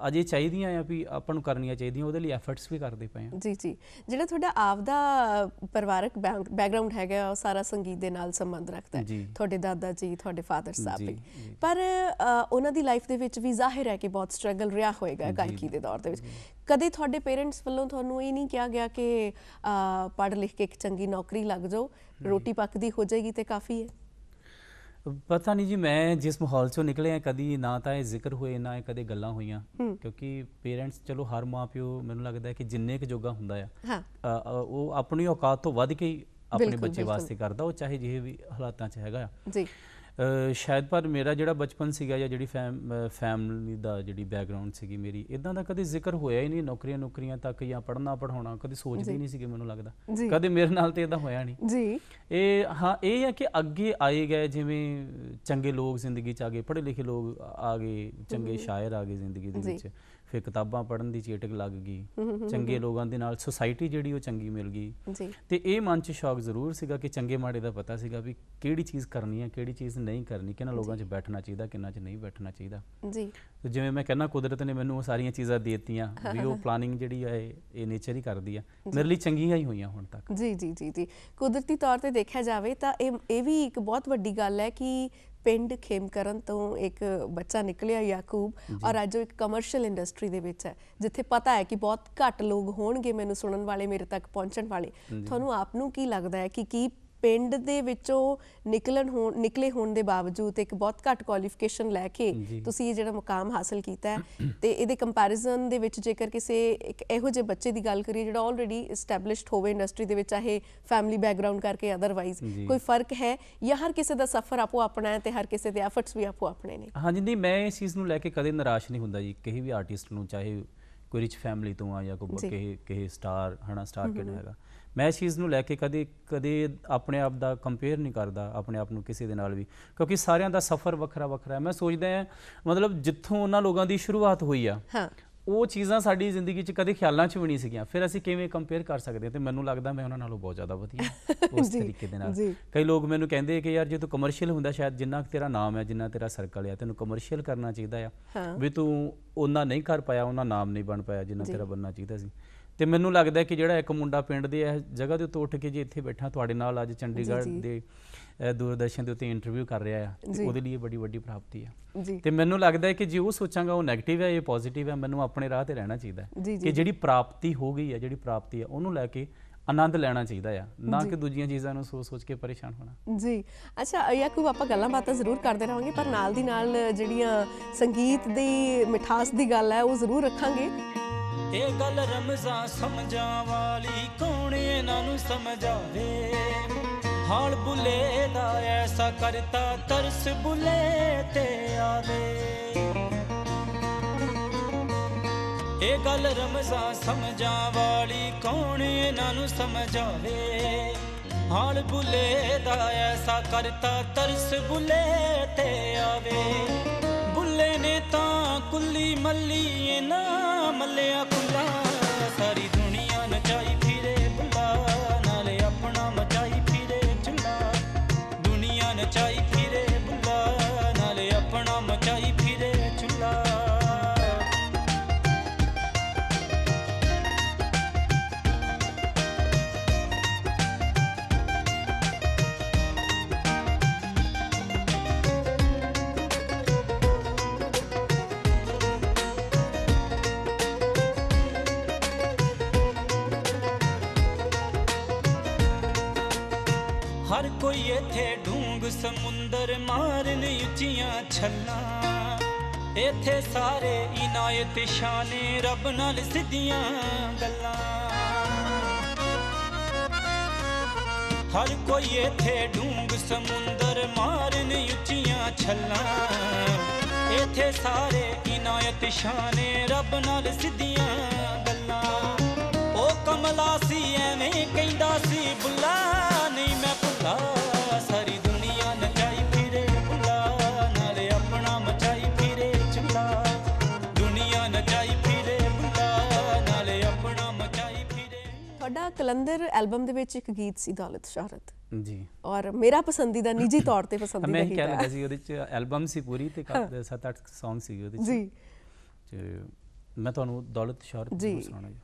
ਅਜੇ ਚਾਹੀਦੀਆਂ ਆ ਵੀ ਆਪਾਂ ਨੂੰ ਕਰਨੀਆਂ ਚਾਹੀਦੀਆਂ ਉਹਦੇ ਲਈ ਐਫਰਟਸ ਵੀ ਕਰਦੇ ਪਏ ਆ ਜੀ ਜੀ ਜਿਹੜਾ ਤੁਹਾਡਾ ਆਪ ਦਾ ਪਰਿਵਾਰਕ ਬੈਕਗ੍ਰਾਉਂਡ ਹੈਗਾ ਉਹ ਸਾਰਾ ਸੰਗੀਤ ਦੇ ਨਾਲ ਸੰਬੰਧ ਰੱਖਦਾ ਹੈ ਤੁਹਾਡੇ ਦਾਦਾ ਜੀ ਤੁਹਾਡੇ ਫਾਦਰ ਸਾਹਿਬ ਪਰ ਉਹਨਾਂ ਦੀ ਲਾਈਫ ਦੇ ਵਿੱਚ ਵੀ ਜ਼ਾਹਿਰ ਹੈ ਕਿ ਬਹੁਤ ਸਟਰਗਲ ਰਿਹਾ ਹੋਏਗਾ ਗਾਇਕੀ ਦੇ ਦੌਰ ਦੇ ਵਿੱਚ ਕਦੇ ਤੁਹਾਡੇ ਪੇਰੈਂਟਸ ਵੱਲੋਂ ਤੁਹਾਨੂੰ ਇਹ ਨਹੀਂ ਕਿਹਾ ਗਿਆ ਕਿ ਪੜ੍ਹ ਲਿਖ ਕੇ ਇੱਕ ਚੰਗੀ ਨੌਕਰੀ ਲੱਗ ਜਾਓ ਰੋਟੀ ਪੱਕਦੀ ਹੋ ਜਾਏਗੀ ਤੇ ਕਾਫੀ ਹੈ ਪਤਾ ਨਹੀਂ ਜੀ ਮੈਂ ਜਿਸ ਮਾਹੌਲ ਚੋਂ ਨਿਕਲੇ ਆ ਕਦੀ ਨਾ ਤਾਂ ਇਹ ਜ਼ਿਕਰ ਹੋਏ ਨਾ ਇਹ ਕਦੇ ਗੱਲਾਂ ਹੋਈਆਂ ਕਿਉਂਕਿ ਪੇਰੈਂਟਸ ਚਲੋ ਹਰ ਮਾਪਿਓ ਮੈਨੂੰ ਲੱਗਦਾ ਕਿ ਜਿੰਨੇ ਕੁ ਜੋਗਾ ਹੁੰਦਾ ਆ ਉਹ ਆਪਣੀ ਔਕਾਤ ਤੋਂ ਵੱਧ ਕੇ ਆਪਣੇ ਬੱਚੇ ਵਾਸਤੇ ਕਰਦਾ ਉਹ ਚਾਹੇ ਜਿਹੇ ਵੀ ਹਾਲਾਤਾਂ 'ਚ ਹੈਗਾ ਜੀ ਸ਼ਾਇਦ ਪਰ ਮੇਰਾ ਜਿਹੜਾ ਬਚਪਨ ਸੀਗਾ ਜਾਂ ਜਿਹੜੀ ਫੈਮਿਲੀ ਦਾ ਜਿਹੜੀ ਬੈਕਗ੍ਰਾਉਂਡ ਸੀਗੀ ਮੇਰੀ ਇਦਾਂ ਦਾ ਕਦੇ ਜ਼ਿਕਰ ਹੋਇਆ ਹੀ ਨਹੀਂ ਨੌਕਰੀਆਂ ਨੌਕਰੀਆਂ ਤੱਕ ਜਾਂ ਪੜਨਾ ਪੜਾਉਣਾ ਕਦੇ ਸੋਚਦੇ ਨਹੀਂ ਸੀਗੇ ਮੈਨੂੰ ਲੱਗਦਾ ਕਦੇ ਮੇਰੇ ਨਾਲ ਤੇ ਇਦਾਂ ਹੋਇਆ ਨਹੀਂ ਜੀ ਇਹ ਹਾਂ ਇਹ ਹੈ ਕਿ ਅੱਗੇ ਆਏ ਗਏ ਜਿਵੇਂ ਚੰਗੇ ਲੋਕ ਜ਼ਿੰਦਗੀ ਚ ਆ ਗਏ ਪੜ੍ਹੇ ਲਿਖੇ ਲੋਕ ਆ ਗਏ ਚੰਗੇ ਸ਼ਾਇਰ ਆ ਗਏ ਜ਼ਿੰਦਗੀ ਦੇ ਵਿੱਚ ਫਿਰ ਕਿਤਾਬਾਂ ਪੜ੍ਹਨ ਦੀ ਚੇਟਕ ਲੱਗ ਗਈ ਚੰਗੇ ਲੋਕਾਂ ਦੇ ਨਾਲ ਸੋਸਾਇਟੀ ਜਿਹੜੀ ਉਹ ਚੰਗੀ ਮਿਲ ਗਈ ਤੇ ਇਹ ਮਨ ਚ ਸ਼ੌਕ ਜ਼ਰੂਰ ਸੀਗਾ ਕਿ ਚੰਗੇ ਮਾੜੇ ਦਾ ਪਤਾ ਸੀਗਾ ਵੀ ਕਿਹੜੀ ਚੀਜ਼ ਕਰਨੀ ਹੈ ਕਿਹੜੀ ਚੀਜ਼ ਨਹੀਂ ਕਰਨੀ ਕਿਹਨਾਂ ਲੋਕਾਂ 'ਚ ਬੈਠਣਾ ਚਾਹੀਦਾ ਕਿਹਨਾਂ 'ਚ ਨਹੀਂ ਬੈਠਣਾ ਚਾਹੀਦਾ ਜੀ ਤੇ ਜਿਵੇਂ ਮੈਂ ਕਹਿੰਦਾ ਕੁਦਰਤ ਨੇ ਮੈਨੂੰ ਉਹ ਸਾਰੀਆਂ ਚੀਜ਼ਾਂ ਦੇ ਦਿੱਤੀਆਂ ਵੀ ਉਹ ਪਲਾਨਿੰਗ <laughs> ਜਿਹੜੀ ਹੈ ਇਹ ਨੇਚਰ ਹੀ ਕਰਦੀ ਆ ਮੇਰੇ ਲਈ ਚੰਗੀਆਂ ਹੀ ਹੋਈਆਂ ਹੁਣ ਤੱਕ ਜੀ ਜੀ ਜੀ ਜੀ ਕੁਦਰਤੀ ਤੌਰ ਤੇ ਦੇਖਿਆ ਜਾਵੇ ਤਾਂ ਇਹ ਇਹ ਵੀ ਇੱਕ ਬਹੁਤ ਵੱਡੀ ਗੱਲ ਹੈ ਕਿ ਪਿੰਡ ਖੇਮਕਰਨ ਤੋਂ ਇੱਕ ਬੱਚਾ ਨਿਕਲਿਆ ਯਾਕੂਬ ਔਰ ਅੱਜ ਉਹ ਇੱਕ ਕਮਰਸ਼ੀਅਲ ਇੰਡਸਟਰੀ ਦੇ ਵਿੱਚ ਹੈ ਜਿੱਥੇ ਪਤਾ ਹੈ ਕਿ ਬਹੁਤ ਘੱਟ ਲੋਕ ਹੋਣਗੇ ਮੈਨੂੰ ਸੁਣਨ ਵਾਲੇ ਮੇਰੇ ਤੱਕ ਪਹੁੰਚਣ ਵਾਲੇ ਤੁਹਾਨੂੰ ਆਪ ਨੂੰ ਕੀ ਲੱਗਦਾ ਹੈ ਕਿ ਕੀ ਪਿੰਡ ਦੇ ਵਿੱਚੋਂ ਨਿਕਲਣ ਹੋਣ ਨਿਕਲੇ ਹੋਣ ਦੇ ਬਾਵਜੂਦ ਇੱਕ ਬਹੁਤ ਘੱਟ ਕੁਆਲੀਫਿਕੇਸ਼ਨ ਲੈ ਕੇ ਤੁਸੀਂ ਇਹ ਜਿਹੜਾ ਮੁਕਾਮ ਹਾਸਲ ਕੀਤਾ ਹੈ ਤੇ ਇਹਦੇ ਕੰਪੈਰੀਜ਼ਨ ਦੇ ਵਿੱਚ ਜੇਕਰ ਕਿਸੇ ਇੱਕ ਇਹੋ ਜਿਹੇ ਬੱਚੇ ਦੀ ਗੱਲ ਕਰੀਏ ਜਿਹੜਾ ਆਲਰੇਡੀ ਐਸਟੈਬਲਿਸ਼ਡ ਹੋਵੇ ਇੰਡਸਟਰੀ ਦੇ ਵਿੱਚ ਆਹੇ ਫੈਮਿਲੀ ਬੈਕਗ੍ਰਾਉਂਡ ਕਰਕੇ ਅਦਰਵਾਈਜ਼ ਕੋਈ ਫਰਕ ਹੈ ਜਾਂ ਹਰ ਕਿਸੇ ਦਾ ਸਫਰ ਆਪੋ ਆਪਣਾ ਹੈ ਤੇ ਹਰ ਕਿਸੇ ਦੇ ਐਫਰਟਸ ਵੀ ਆਪੋ ਆਪਣੇ ਨੇ ਹਾਂਜੀ ਨਹੀਂ ਮੈਂ ਇਸ ਚੀਜ਼ ਨੂੰ ਲੈ ਕੇ ਕਦੇ ਨਿਰਾਸ਼ ਨਹੀਂ ਹੁੰਦਾ ਜੀ ਕਿਸੇ ਵੀ ਆਰਟਿਸਟ ਨੂੰ ਚਾਹੇ ਕੋਈ ਰਿਚ ਫੈਮਿਲੀ ਤੋਂ ਆ ਜਾਂ ਕੋਈ ਕਿਸੇ ਕਿਸੇ ਸਟਾਰ ਹਨਾ ਸਟਾਰ ਕਿਡ ਹੈਗਾ ਮੈਂ ਇਸ ਚੀਜ਼ ਨੂੰ ਲੈ ਕੇ ਕਦੇ ਕਦੇ ਆਪਣੇ ਆਪ ਦਾ ਕੰਪੇਅਰ ਨਹੀਂ ਕਰਦਾ ਆਪਣੇ ਆਪ ਨੂੰ ਕਿਸੇ ਦੇ ਨਾਲ ਵੀ ਕਿਉਂਕਿ ਸਾਰਿਆਂ ਦਾ ਸਫ਼ਰ ਵੱਖਰਾ ਵੱਖਰਾ ਹੈ ਮੈਂ ਸੋਚਦਾ ਹਾਂ ਮਤਲਬ ਜਿੱਥੋਂ ਉਹਨਾਂ ਲੋਕਾਂ ਦੀ ਸ਼ੁਰੂਆਤ ਹੋਈ ਆ ਹਾਂ ਉਹ ਚੀਜ਼ਾਂ ਸਾਡੀ ਜ਼ਿੰਦਗੀ 'ਚ ਕਦੇ ਖਿਆਲਾਂ 'ਚ ਵੀ ਨਹੀਂ ਸੀਗੀਆਂ ਫਿਰ ਅਸੀਂ ਕਿਵੇਂ ਕੰਪੇਅਰ ਕਰ ਸਕਦੇ ਹਾਂ ਤੇ ਮੈਨੂੰ ਲੱਗਦਾ ਮੈਂ ਉਹਨਾਂ ਨਾਲੋਂ ਬਹੁਤ ਜ਼ਿਆਦਾ ਵਧੀਆ <laughs> ਉਸ ਤਰੀਕੇ ਦੇ ਨਾਲ ਕਈ ਲੋਕ ਮੈਨੂੰ ਕਹਿੰਦੇ ਕਿ ਯਾਰ ਜੇ ਤੂੰ ਕਮਰਸ਼ੀਅਲ ਹੁੰਦਾ ਸ਼ਾਇਦ ਜਿੰਨਾ ਤੇਰਾ ਨਾਮ ਹੈ ਜਿੰਨਾ ਤੇਰਾ ਸਰਕਲ ਹੈ ਤੈਨੂੰ ਕਮਰਸ਼ੀਅਲ ਕਰਨਾ ਚਾਹੀਦਾ ਆ ਵੀ ਤੂੰ ਉਹਨਾਂ ਨਹੀਂ ਕਰ ਪਾਇਆ ਉਹਨਾਂ ਨਾਮ ਨਹੀਂ ਬਣ ਪਾਇਆ ਜਿੰਨਾ ਤੇਰਾ ਬਣਨਾ ਚਾਹੀਦਾ ਸੀ ਤੇ ਮੈਨੂੰ ਲੱਗਦਾ ਕਿ ਜਿਹੜਾ ਇੱਕ ਮੁੰਡਾ ਪਿੰਡ ਦੇ ਇਹ ਜਗ੍ਹਾ ਦੇ ਉੱਤੇ ਉੱਠ ਕੇ ਜੇ ਇੱਥੇ ਬੈਠਾ ਤੁਹਾਡੇ ਨਾਲ ਅੱਜ ਚੰਡੀਗੜ੍ਹ ਦੇ ਦੂਰਦਰਸ਼ਨ ਦੇ ਉੱਤੇ ਇੰਟਰਵਿਊ ਕਰ ਰਿਹਾ ਆ ਉਹਦੇ ਲਈ ਇਹ ਬੜੀ ਵੱਡੀ ਪ੍ਰਾਪਤੀ ਆ ਤੇ ਮੈਨੂੰ ਲੱਗਦਾ ਹੈ ਕਿ ਜੇ ਉਹ ਸੋਚਾਂਗਾ ਉਹ 네ਗੇਟਿਵ ਹੈ ਇਹ ਪੋਜ਼ਿਟਿਵ ਹੈ ਮੈਨੂੰ ਆਪਣੇ ਰਾਹ ਤੇ ਰਹਿਣਾ ਚਾਹੀਦਾ ਕਿ ਜਿਹੜੀ ਪ੍ਰਾਪਤੀ ਹੋ ਗਈ ਹੈ ਜਿਹੜੀ ਪ੍ਰਾਪਤੀ ਹੈ ਉਹਨੂੰ ਲੈ ਕੇ ਆਨੰਦ ਲੈਣਾ ਚਾਹੀਦਾ ਆ ਨਾ ਕਿ ਦੂਜੀਆਂ ਚੀਜ਼ਾਂ ਨੂੰ ਸੋਚ ਸੋਚ ਕੇ ਪਰੇਸ਼ਾਨ ਹੋਣਾ ਜੀ ਅੱਛਾ ਯਾਕੂਬ ਆਪਾਂ ਗੱਲਾਂ ਬਾਤਾਂ ਜ਼ਰੂਰ ਕਰਦੇ ਰਹਾਂਗੇ ਪਰ ਨਾਲ ਦੀ ਨਾਲ ਜਿਹੜੀਆਂ ਸੰਗੀਤ ਦੀ ਮਿਠਾਸ ਦੀ ਗੱਲ ਹੈ ਉਹ ਜ਼ਰੂਰ ਰੱਖਾਂਗੇ ਇਹ ਗੱਲ ਰਮਜ਼ਾ ਸਮਝਾਂ ਵਾਲੀ ਕੌਣ ਇਹਨਾਂ ਨੂੰ ਸਮਝਾਵੇ ਹਾਲ ਬੁਲੇ ਦਾ ਐਸਾ ਕਰਤਾ ਤਰਸ ਬੁਲੇ ਤੇ ਆਵੇ ਇਹ ਗੱਲ ਰਮਜ਼ਾ ਸਮਝਾ ਵਾਲੀ ਕੌਣ ਇਹਨਾਂ ਨੂੰ ਸਮਝਾਵੇ ਹਾਲ ਬੁਲੇ ਦਾ ਐਸਾ ਕਰਤਾ ਤਰਸ ਬੁਲੇ ਤੇ ਆਵੇ ਬੁਲੇ ਨੇ ਤਾਂ ਕੁੱਲੀ ਮੱਲੀ ਇਹਨਾਂ ਮੱਲਿਆ ਕੁੱਲਾ ਕੋਈ ਇੱਥੇ ਢੂੰਗ ਸਮੁੰਦਰ ਮਾਰਨ ਉੱਚੀਆਂ ਛੱਲਾਂ ਇੱਥੇ ਸਾਰੇ ਇਨਾਇਤ ਸ਼ਾਨੇ ਰੱਬ ਨਾਲ ਸਿੱਧੀਆਂ ਗੱਲਾਂ ਹਰ ਕੋਈ ਇੱਥੇ ਢੂੰਗ ਸਮੁੰਦਰ ਮਾਰਨ ਉੱਚੀਆਂ ਛੱਲਾਂ ਇੱਥੇ ਸਾਰੇ ਇਨਾਇਤ ਸ਼ਾਨੇ ਰੱਬ ਨਾਲ ਸਿੱਧੀਆਂ ਕਮਲਾ ਸੀ ਐਵੇਂ ਕਹਿੰਦਾ ਸੀ ਬੁੱਲਾ ਨਹੀਂ ਮੈਂ ਭੁੱਲਾ ਸਾਰੀ ਦੁਨੀਆ ਨਚਾਈ ਫਿਰੇ ਬੁੱਲਾ ਨਾਲੇ ਆਪਣਾ ਮਚਾਈ ਫਿਰੇ ਚੁੱਲਾ ਦੁਨੀਆ ਨਚਾਈ ਫਿਰੇ ਬੁੱਲਾ ਨਾਲੇ ਆਪਣਾ ਮਚਾਈ ਫਿਰੇ ਤੁਹਾਡਾ ਕਲੰਦਰ ਐਲਬਮ ਦੇ ਵਿੱਚ ਇੱਕ ਗੀਤ ਸੀ ਦੌਲਤ ਸ਼ਹਰਤ ਜੀ ਔਰ ਮੇਰਾ ਪਸੰਦੀਦਾ ਨਿੱਜੀ <coughs> ਤੌਰ ਤੇ ਪਸੰਦੀਦਾ ਗੀਤ ਹੈ ਕਹਿ ਲੱਗਾ ਸੀ ਉਹਦੇ ਚ ਐਲਬਮ ਸੀ ਪੂਰੀ ਤੇ ਕਾਫੀ ਸੱਤ ਅੱਠ ਸੌਂਗ ਸੀ ਉਹਦੇ ਚ ਜੀ ਮੈਂ ਤੁਹਾਨੂੰ ਦੌਲਤ ਸ਼ਹਰਤ ਸੁਣਾਉਣਾ ਜੀ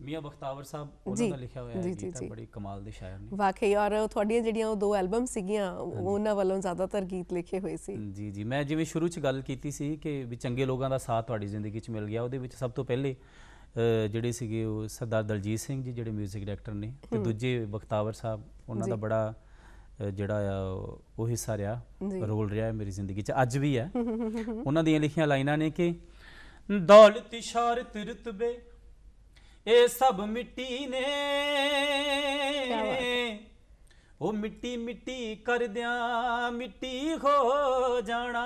ਮੀਆਂ ਬਖਤਾਵਰ ਸਾਹਿਬ ਉਹਨਾਂ ਦਾ ਲਿਖਿਆ ਹੋਇਆ ਹੈ ਬੜੀ ਕਮਾਲ ਦੇ ਸ਼ਾਇਰ ਨੇ ਵਾਕਈ ਔਰ ਤੁਹਾਡੀਆਂ ਜਿਹੜੀਆਂ ਉਹ ਦੋ ਐਲਬਮ ਸੀਗੀਆਂ ਉਹਨਾਂ ਵੱਲੋਂ ਜ਼ਿਆਦਾਤਰ ਗੀਤ ਲਿਖੇ ਹੋਏ ਸੀ ਜੀ ਜੀ ਮੈਂ ਜਿਵੇਂ ਸ਼ੁਰੂ 'ਚ ਗੱਲ ਕੀਤੀ ਸੀ ਕਿ ਵੀ ਚੰਗੇ ਲੋਕਾਂ ਦਾ ਸਾਥ ਤੁਹਾਡੀ ਜ਼ਿੰਦਗੀ 'ਚ ਮਿਲ ਗਿਆ ਉਹਦੇ ਵਿੱਚ ਸਭ ਤੋਂ ਪਹਿਲੇ ਜਿਹੜੇ ਸੀਗੇ ਉਹ ਸਰਦਾਰ ਦਲਜੀਤ ਸਿੰਘ ਜੀ ਜਿਹੜੇ 뮤직 ਡਾਇਰੈਕਟਰ ਨੇ ਤੇ ਦੂਜੇ ਬਖਤਾਵਰ ਸਾਹਿਬ ਉਹਨਾਂ ਦਾ ਬੜਾ ਜਿਹੜਾ ਆ ਉਹ ਹਿੱਸਾ ਰਿਹਾ ਰੋਲ ਰਿਹਾ ਹੈ ਮੇਰੀ ਜ਼ਿੰਦਗੀ 'ਚ ਅੱਜ ਵੀ ਹੈ <laughs> ਉਹਨਾਂ ਦੀਆਂ ਲਿਖੀਆਂ ਲਾਈਨਾਂ ਨੇ ਕਿ ਦੌਲਤ ਇਸ਼ਾਰਤ ਰਤਬੇ ਇਹ ਸਭ ਮਿੱਟੀ ਨੇ ਉਹ ਮਿੱਟੀ ਮਿੱਟੀ ਕਰਦਿਆਂ ਮਿੱਟੀ ਹੋ ਜਾਣਾ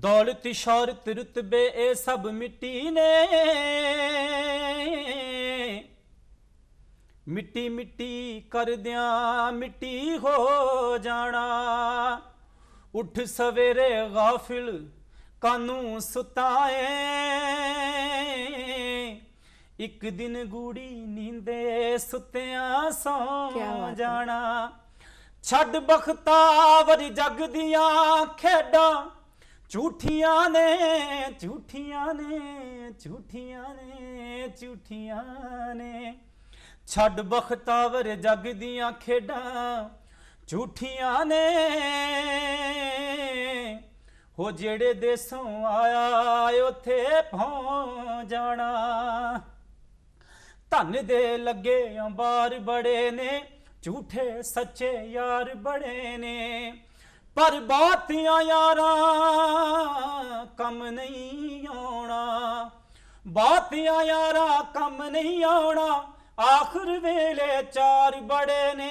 ਦੌਲਤ ਇਸ਼ਾਰਤ ਰਤਬੇ ਇਹ ਸਭ ਮਿੱਟੀ ਨੇ ਮਿੱਟੀ ਮਿੱਟੀ ਕਰਦਿਆਂ ਮਿੱਟੀ ਹੋ ਜਾਣਾ ਉੱਠ ਸਵੇਰੇ ਗਾਫਿਲ ਕਾਨੂੰ ਸੁਤਾਏ ਇੱਕ ਦਿਨ ਗੂੜੀ ਨੀਂਦੇ ਸੁੱਤਿਆਂ ਸੌ ਜਾਣਾ ਛੱਡ ਬਖਤਾ ਵਰ ਜਗ ਦੀਆਂ ਖੇਡਾਂ ਝੂਠੀਆਂ ਨੇ ਝੂਠੀਆਂ ਨੇ ਝੂਠੀਆਂ ਨੇ ਝੂਠੀਆਂ ਨੇ ਛੱਡ ਬਖਤਾਵਰ ਜਗ ਦੀਆਂ ਖੇਡਾਂ ਝੂਠੀਆਂ ਨੇ ਹੋ ਜਿਹੜੇ ਦੇਸੋਂ ਆਇਆ ਉਥੇ ਪਹੁੰਚਣਾ ਜਾਣਾ ਧਨ ਦੇ ਲੱਗੇ ਅੰਬਾਰ ਬੜੇ ਨੇ ਝੂਠੇ ਸੱਚੇ ਯਾਰ ਬੜੇ ਨੇ ਪਰ ਬਾਤੀਆਂ ਯਾਰਾਂ ਕੰਮ ਨਹੀਂ ਆਉਣਾ ਬਾਤੀਆਂ ਯਾਰਾਂ ਕੰਮ ਨਹੀਂ ਆਉਣਾ ਆਖਰ ਵੇਲੇ ਚਾਰ ਬੜੇ ਨੇ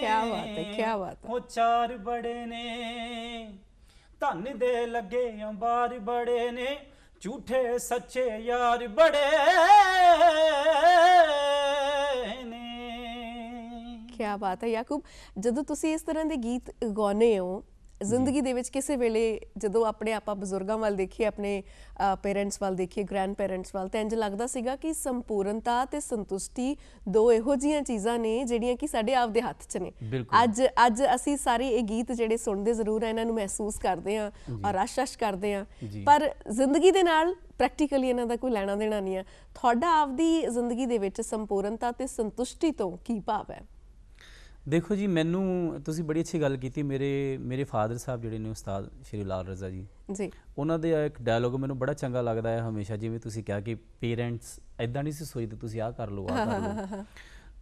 ਕੀ ਬਾਤ ਹੈ ਕੀ ਬਾਤ ਹੈ ਉਹ ਚਾਰ ਬੜੇ ਨੇ ਧੰਨ ਦੇ ਲੱਗੇ ਅੰਬਾਰ ਬੜੇ ਨੇ ਝੂਠੇ ਸੱਚੇ ਯਾਰ ਬੜੇ ਨੇ ਕੀ ਬਾਤ ਹੈ ਯਾਕੂਬ ਜਦੋਂ ਤੁਸੀਂ ਇਸ ਤਰ੍ਹਾਂ ਦੇ ਗੀਤ ਗਾਉਨੇ ਹੋ ਜ਼ਿੰਦਗੀ ਦੇ ਵਿੱਚ ਕਿਸੇ ਵੇਲੇ ਜਦੋਂ ਆਪਣੇ ਆਪਾਂ ਬਜ਼ੁਰਗਾਂ ਵੱਲ ਦੇਖੀਏ ਆਪਣੇ ਪੇਰੈਂਟਸ ਵੱਲ ਦੇਖੀਏ ਗ੍ਰੈਂਡ ਪੇਰੈਂਟਸ ਵੱਲ ਤਾਂ ਇੰਜ ਲੱਗਦਾ ਸੀਗਾ ਕਿ ਸੰਪੂਰਨਤਾ ਤੇ ਸੰਤੁਸ਼ਟੀ ਦੋ ਇਹੋ ਜੀਆਂ ਚੀਜ਼ਾਂ ਨੇ ਜਿਹੜੀਆਂ ਕਿ ਸਾਡੇ ਆਪ ਦੇ ਹੱਥ 'ਚ ਨੇ ਅੱਜ ਅੱਜ ਅਸੀਂ ਸਾਰੇ ਇਹ ਗੀਤ ਜਿਹੜੇ ਸੁਣਦੇ ਜ਼ਰੂਰ ਆ ਇਹਨਾਂ ਨੂੰ ਮਹਿਸੂਸ ਕਰਦੇ ਆ ਔਰ ਆਸ਼ਾਸ਼ ਕਰਦੇ ਆ ਪਰ ਜ਼ਿੰਦਗੀ ਦੇ ਨਾਲ ਪ੍ਰੈਕਟੀਕਲੀ ਇਹਨਾਂ ਦਾ ਕੋਈ ਲੈਣਾ ਦੇਣਾ ਨਹੀਂ ਆ ਤੁਹਾਡਾ ਆਪਦੀ ਜ਼ਿੰਦਗੀ ਦੇ ਵਿੱਚ ਸੰਪੂਰਨਤਾ ਤੇ ਸੰਤੁਸ਼ਟੀ ਤੋਂ ਕੀ ਭਾਵ ਹੈ ਦੇਖੋ ਜੀ ਮੈਨੂੰ ਤੁਸੀਂ ਬੜੀ ਅੱਛੀ ਗੱਲ ਕੀਤੀ ਮੇਰੇ ਮੇਰੇ ਫਾਦਰ ਸਾਹਿਬ ਜਿਹੜੇ ਨੇ ਉਸਤਾਦ ਸ਼੍ਰੀ ਲਾਲ ਰਜ਼ਾ ਜੀ ਜੀ ਉਹਨਾਂ ਦੇ ਇੱਕ ਡਾਇਲੋਗ ਮੈਨੂੰ ਬੜਾ ਚੰਗਾ ਲੱਗਦਾ ਹੈ ਹਮੇਸ਼ਾ ਜਿਵੇਂ ਤੁਸੀਂ ਕਿਹਾ ਕਿ ਪੇਰੈਂਟਸ ਐਦਾਂ ਨਹੀਂ ਸੀ ਸੋਚਦੇ ਤੁਸੀਂ ਆਹ ਕਰ ਲਓ ਆਹ ਕਰ ਲਓ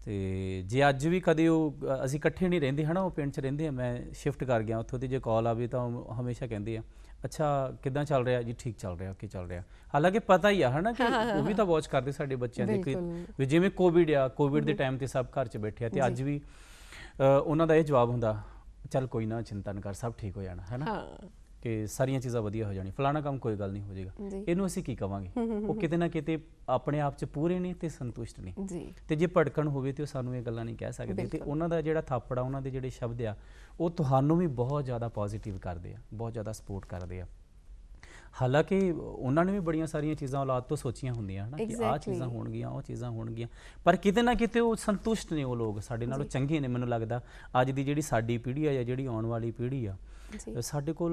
ਤੇ ਜੇ ਅੱਜ ਵੀ ਕਦੇ ਉਹ ਅਸੀਂ ਇਕੱਠੇ ਨਹੀਂ ਰਹਿੰਦੇ ਹਨਾ ਉਹ ਪਿੰਡ 'ਚ ਰਹਿੰਦੇ ਆ ਮੈਂ ਸ਼ਿਫਟ ਕਰ ਗਿਆ ਉੱਥੋਂ ਦੀ ਜੇ ਕਾਲ ਆਵੇ ਤਾਂ ਹਮੇਸ਼ਾ ਕਹਿੰਦੇ ਆ ਅੱਛਾ ਕਿਦਾਂ ਚੱਲ ਰਿਹਾ ਜੀ ਠੀਕ ਚੱਲ ਰਿਹਾ ਓਕੇ ਚੱਲ ਰਿਹਾ ਹਾਲਾਂਕਿ ਪਤਾ ਹੀ ਆ ਹਨਾ ਕਿ ਉਹ ਵੀ ਤਾਂ ਵਾਚ ਕਰਦੇ ਸਾਡੇ ਬੱਚਿਆਂ ਦੇ ਕਿ ਜਿਵੇਂ ਕੋਵਿਡ ਆ ਕੋਵਿਡ ਦੇ ਟਾਈਮ ਤੇ ਸਭ ਘਰ 'ਚ ਬੈਠੇ ਆ ਤੇ ਅੱਜ ਵੀ ਉਹਨਾਂ ਦਾ ਇਹ ਜਵਾਬ ਹੁੰਦਾ ਚੱਲ ਕੋਈ ਨਾ ਚਿੰਤਾ ਨਾ ਕਰ ਸਭ ਠੀਕ ਹੋ ਜਾਣਾ ਹੈਨਾ ਹਾਂ ਕਿ ਸਾਰੀਆਂ ਚੀਜ਼ਾਂ ਵਧੀਆ ਹੋ ਜਾਣੀ ਫਲਾਣਾ ਕੰਮ ਕੋਈ ਗੱਲ ਨਹੀਂ ਹੋ ਜਾਏਗਾ ਇਹਨੂੰ ਅਸੀਂ ਕੀ ਕਵਾਂਗੇ ਉਹ ਕਿਤੇ ਨਾ ਕਿਤੇ ਆਪਣੇ ਆਪ 'ਚ ਪੂਰੇ ਨਹੀਂ ਤੇ ਸੰਤੁਸ਼ਟ ਨਹੀਂ ਤੇ ਜੇ ਭੜਕਣ ਹੋਵੇ ਤੇ ਉਹ ਸਾਨੂੰ ਇਹ ਗੱਲਾਂ ਨਹੀਂ ਕਹਿ ਸਕਦੇ ਤੇ ਉਹਨਾਂ ਦਾ ਜਿਹੜਾ ਥਾਪੜਾ ਉਹਨਾਂ ਦੇ ਜਿਹੜੇ ਸ਼ਬਦ ਆ ਉਹ ਤੁਹਾਨੂੰ ਵੀ ਬਹੁਤ ਜ਼ਿਆਦਾ ਪੋਜ਼ਿਟਿਵ ਕਰਦੇ ਆ ਬਹੁਤ ਜ਼ਿਆਦਾ ਸਪੋਰਟ ਕਰਦੇ ਆ ਹਾਲਾਂਕਿ ਉਹਨਾਂ ਨੇ ਵੀ ਬੜੀਆਂ ਸਾਰੀਆਂ ਚੀਜ਼ਾਂ ਔਲਾਦ ਤੋਂ ਸੋਚੀਆਂ ਹੁੰਦੀਆਂ ਹਨ ਕਿ ਆਹ ਚੀਜ਼ਾਂ ਹੋਣਗੀਆਂ ਉਹ ਚੀਜ਼ਾਂ ਹੋਣਗੀਆਂ ਪਰ ਕਿਤੇ ਨਾ ਕਿਤੇ ਉਹ ਸੰਤੁਸ਼ਟ ਨੇ ਉਹ ਲੋਕ ਸਾਡੇ ਨਾਲੋਂ ਚੰਗੇ ਨੇ ਮੈਨੂੰ ਲੱਗਦਾ ਅੱਜ ਦੀ ਜਿਹੜੀ ਸਾਡੀ ਪੀੜ੍ਹੀ ਆ ਜਾਂ ਜਿਹੜੀ ਆਉਣ ਵਾਲੀ ਪੀੜ੍ਹੀ ਆ ਸਾਡੇ ਕੋਲ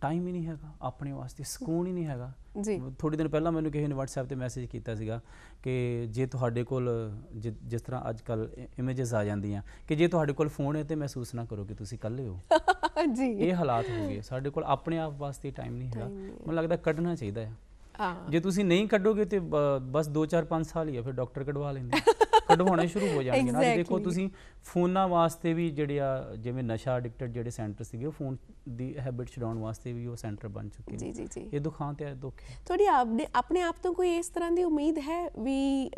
ਟਾਈਮ ਹੀ ਨਹੀਂ ਹੈਗਾ ਆਪਣੇ ਵਾਸਤੇ ਸਕੂਨ ਹੀ ਨਹੀਂ ਹੈਗਾ ਥੋੜੀ ਦਿਨ ਪਹਿਲਾਂ ਮੈਨੂੰ ਕਿਸੇ ਨੇ WhatsApp ਤੇ ਮੈਸੇਜ ਕੀਤਾ ਸੀਗਾ ਕਿ ਜੇ ਤੁਹਾਡੇ ਕੋਲ ਜਿਸ ਤਰ੍ਹਾਂ ਅੱਜ ਕੱਲ ਇਮੇजेस ਆ ਜਾਂਦੀਆਂ ਕਿ ਜੇ ਤੁਹਾਡੇ ਕੋਲ ਫੋਨ ਹੈ ਤੇ ਮਹਿਸੂਸ ਨਾ ਕਰੋ ਕਿ ਤੁਸੀਂ ਇਕੱਲੇ ਹੋ <laughs> ਜੀ ਇਹ ਹਾਲਾਤ ਹੋ ਗਏ ਸਾਡੇ ਕੋਲ ਆਪਣੇ ਆਪ ਵਾਸਤੇ ਟਾਈਮ ਨਹੀਂ ਹੈਗਾ ਮੈਨੂੰ ਲੱਗਦਾ ਕੱਢਣਾ ਚਾਹੀਦਾ ਹੈ ਜੇ ਤੁਸੀਂ ਨਹੀਂ ਕੱਢੋਗੇ ਤੇ ਬਸ 2 4 5 ਸਾਲ ਹੀ ਆ ਫਿਰ ਡਾਕਟਰ ਕਢਵਾ ਲੈਂਦੇ <laughs> ਕਢਵਾਉਣੇ ਸ਼ੁਰੂ ਹੋ ਜਾਣਗੇ ਨਾ ਦੇਖੋ ਤੁਸੀਂ ਫੋਨਾਂ ਵਾਸਤੇ ਵੀ ਜਿਹੜੇ ਆ ਜਿਵੇਂ ਨਸ਼ਾ ਐਡਿਕਟਡ ਜਿਹੜੇ ਸੈਂਟਰ ਸੀਗੇ ਉਹ ਫੋਨ ਦੀ ਹੈਬਿਟ ਛਡਾਉਣ ਵਾਸਤੇ ਵੀ ਉਹ ਸੈਂਟਰ ਬਣ ਚੁੱਕੇ ਨੇ ਜੀ ਜੀ ਜੀ ਇਹ ਦੁਖਾਂ ਤੇ ਦੁੱਖ ਤੁਹਾਡੀ ਆਪਨੇ ਆਪਣੇ ਆਪ ਤੋਂ ਕੋਈ ਇਸ ਤਰ੍ਹਾਂ ਦੀ ਉਮੀਦ ਹੈ ਵੀ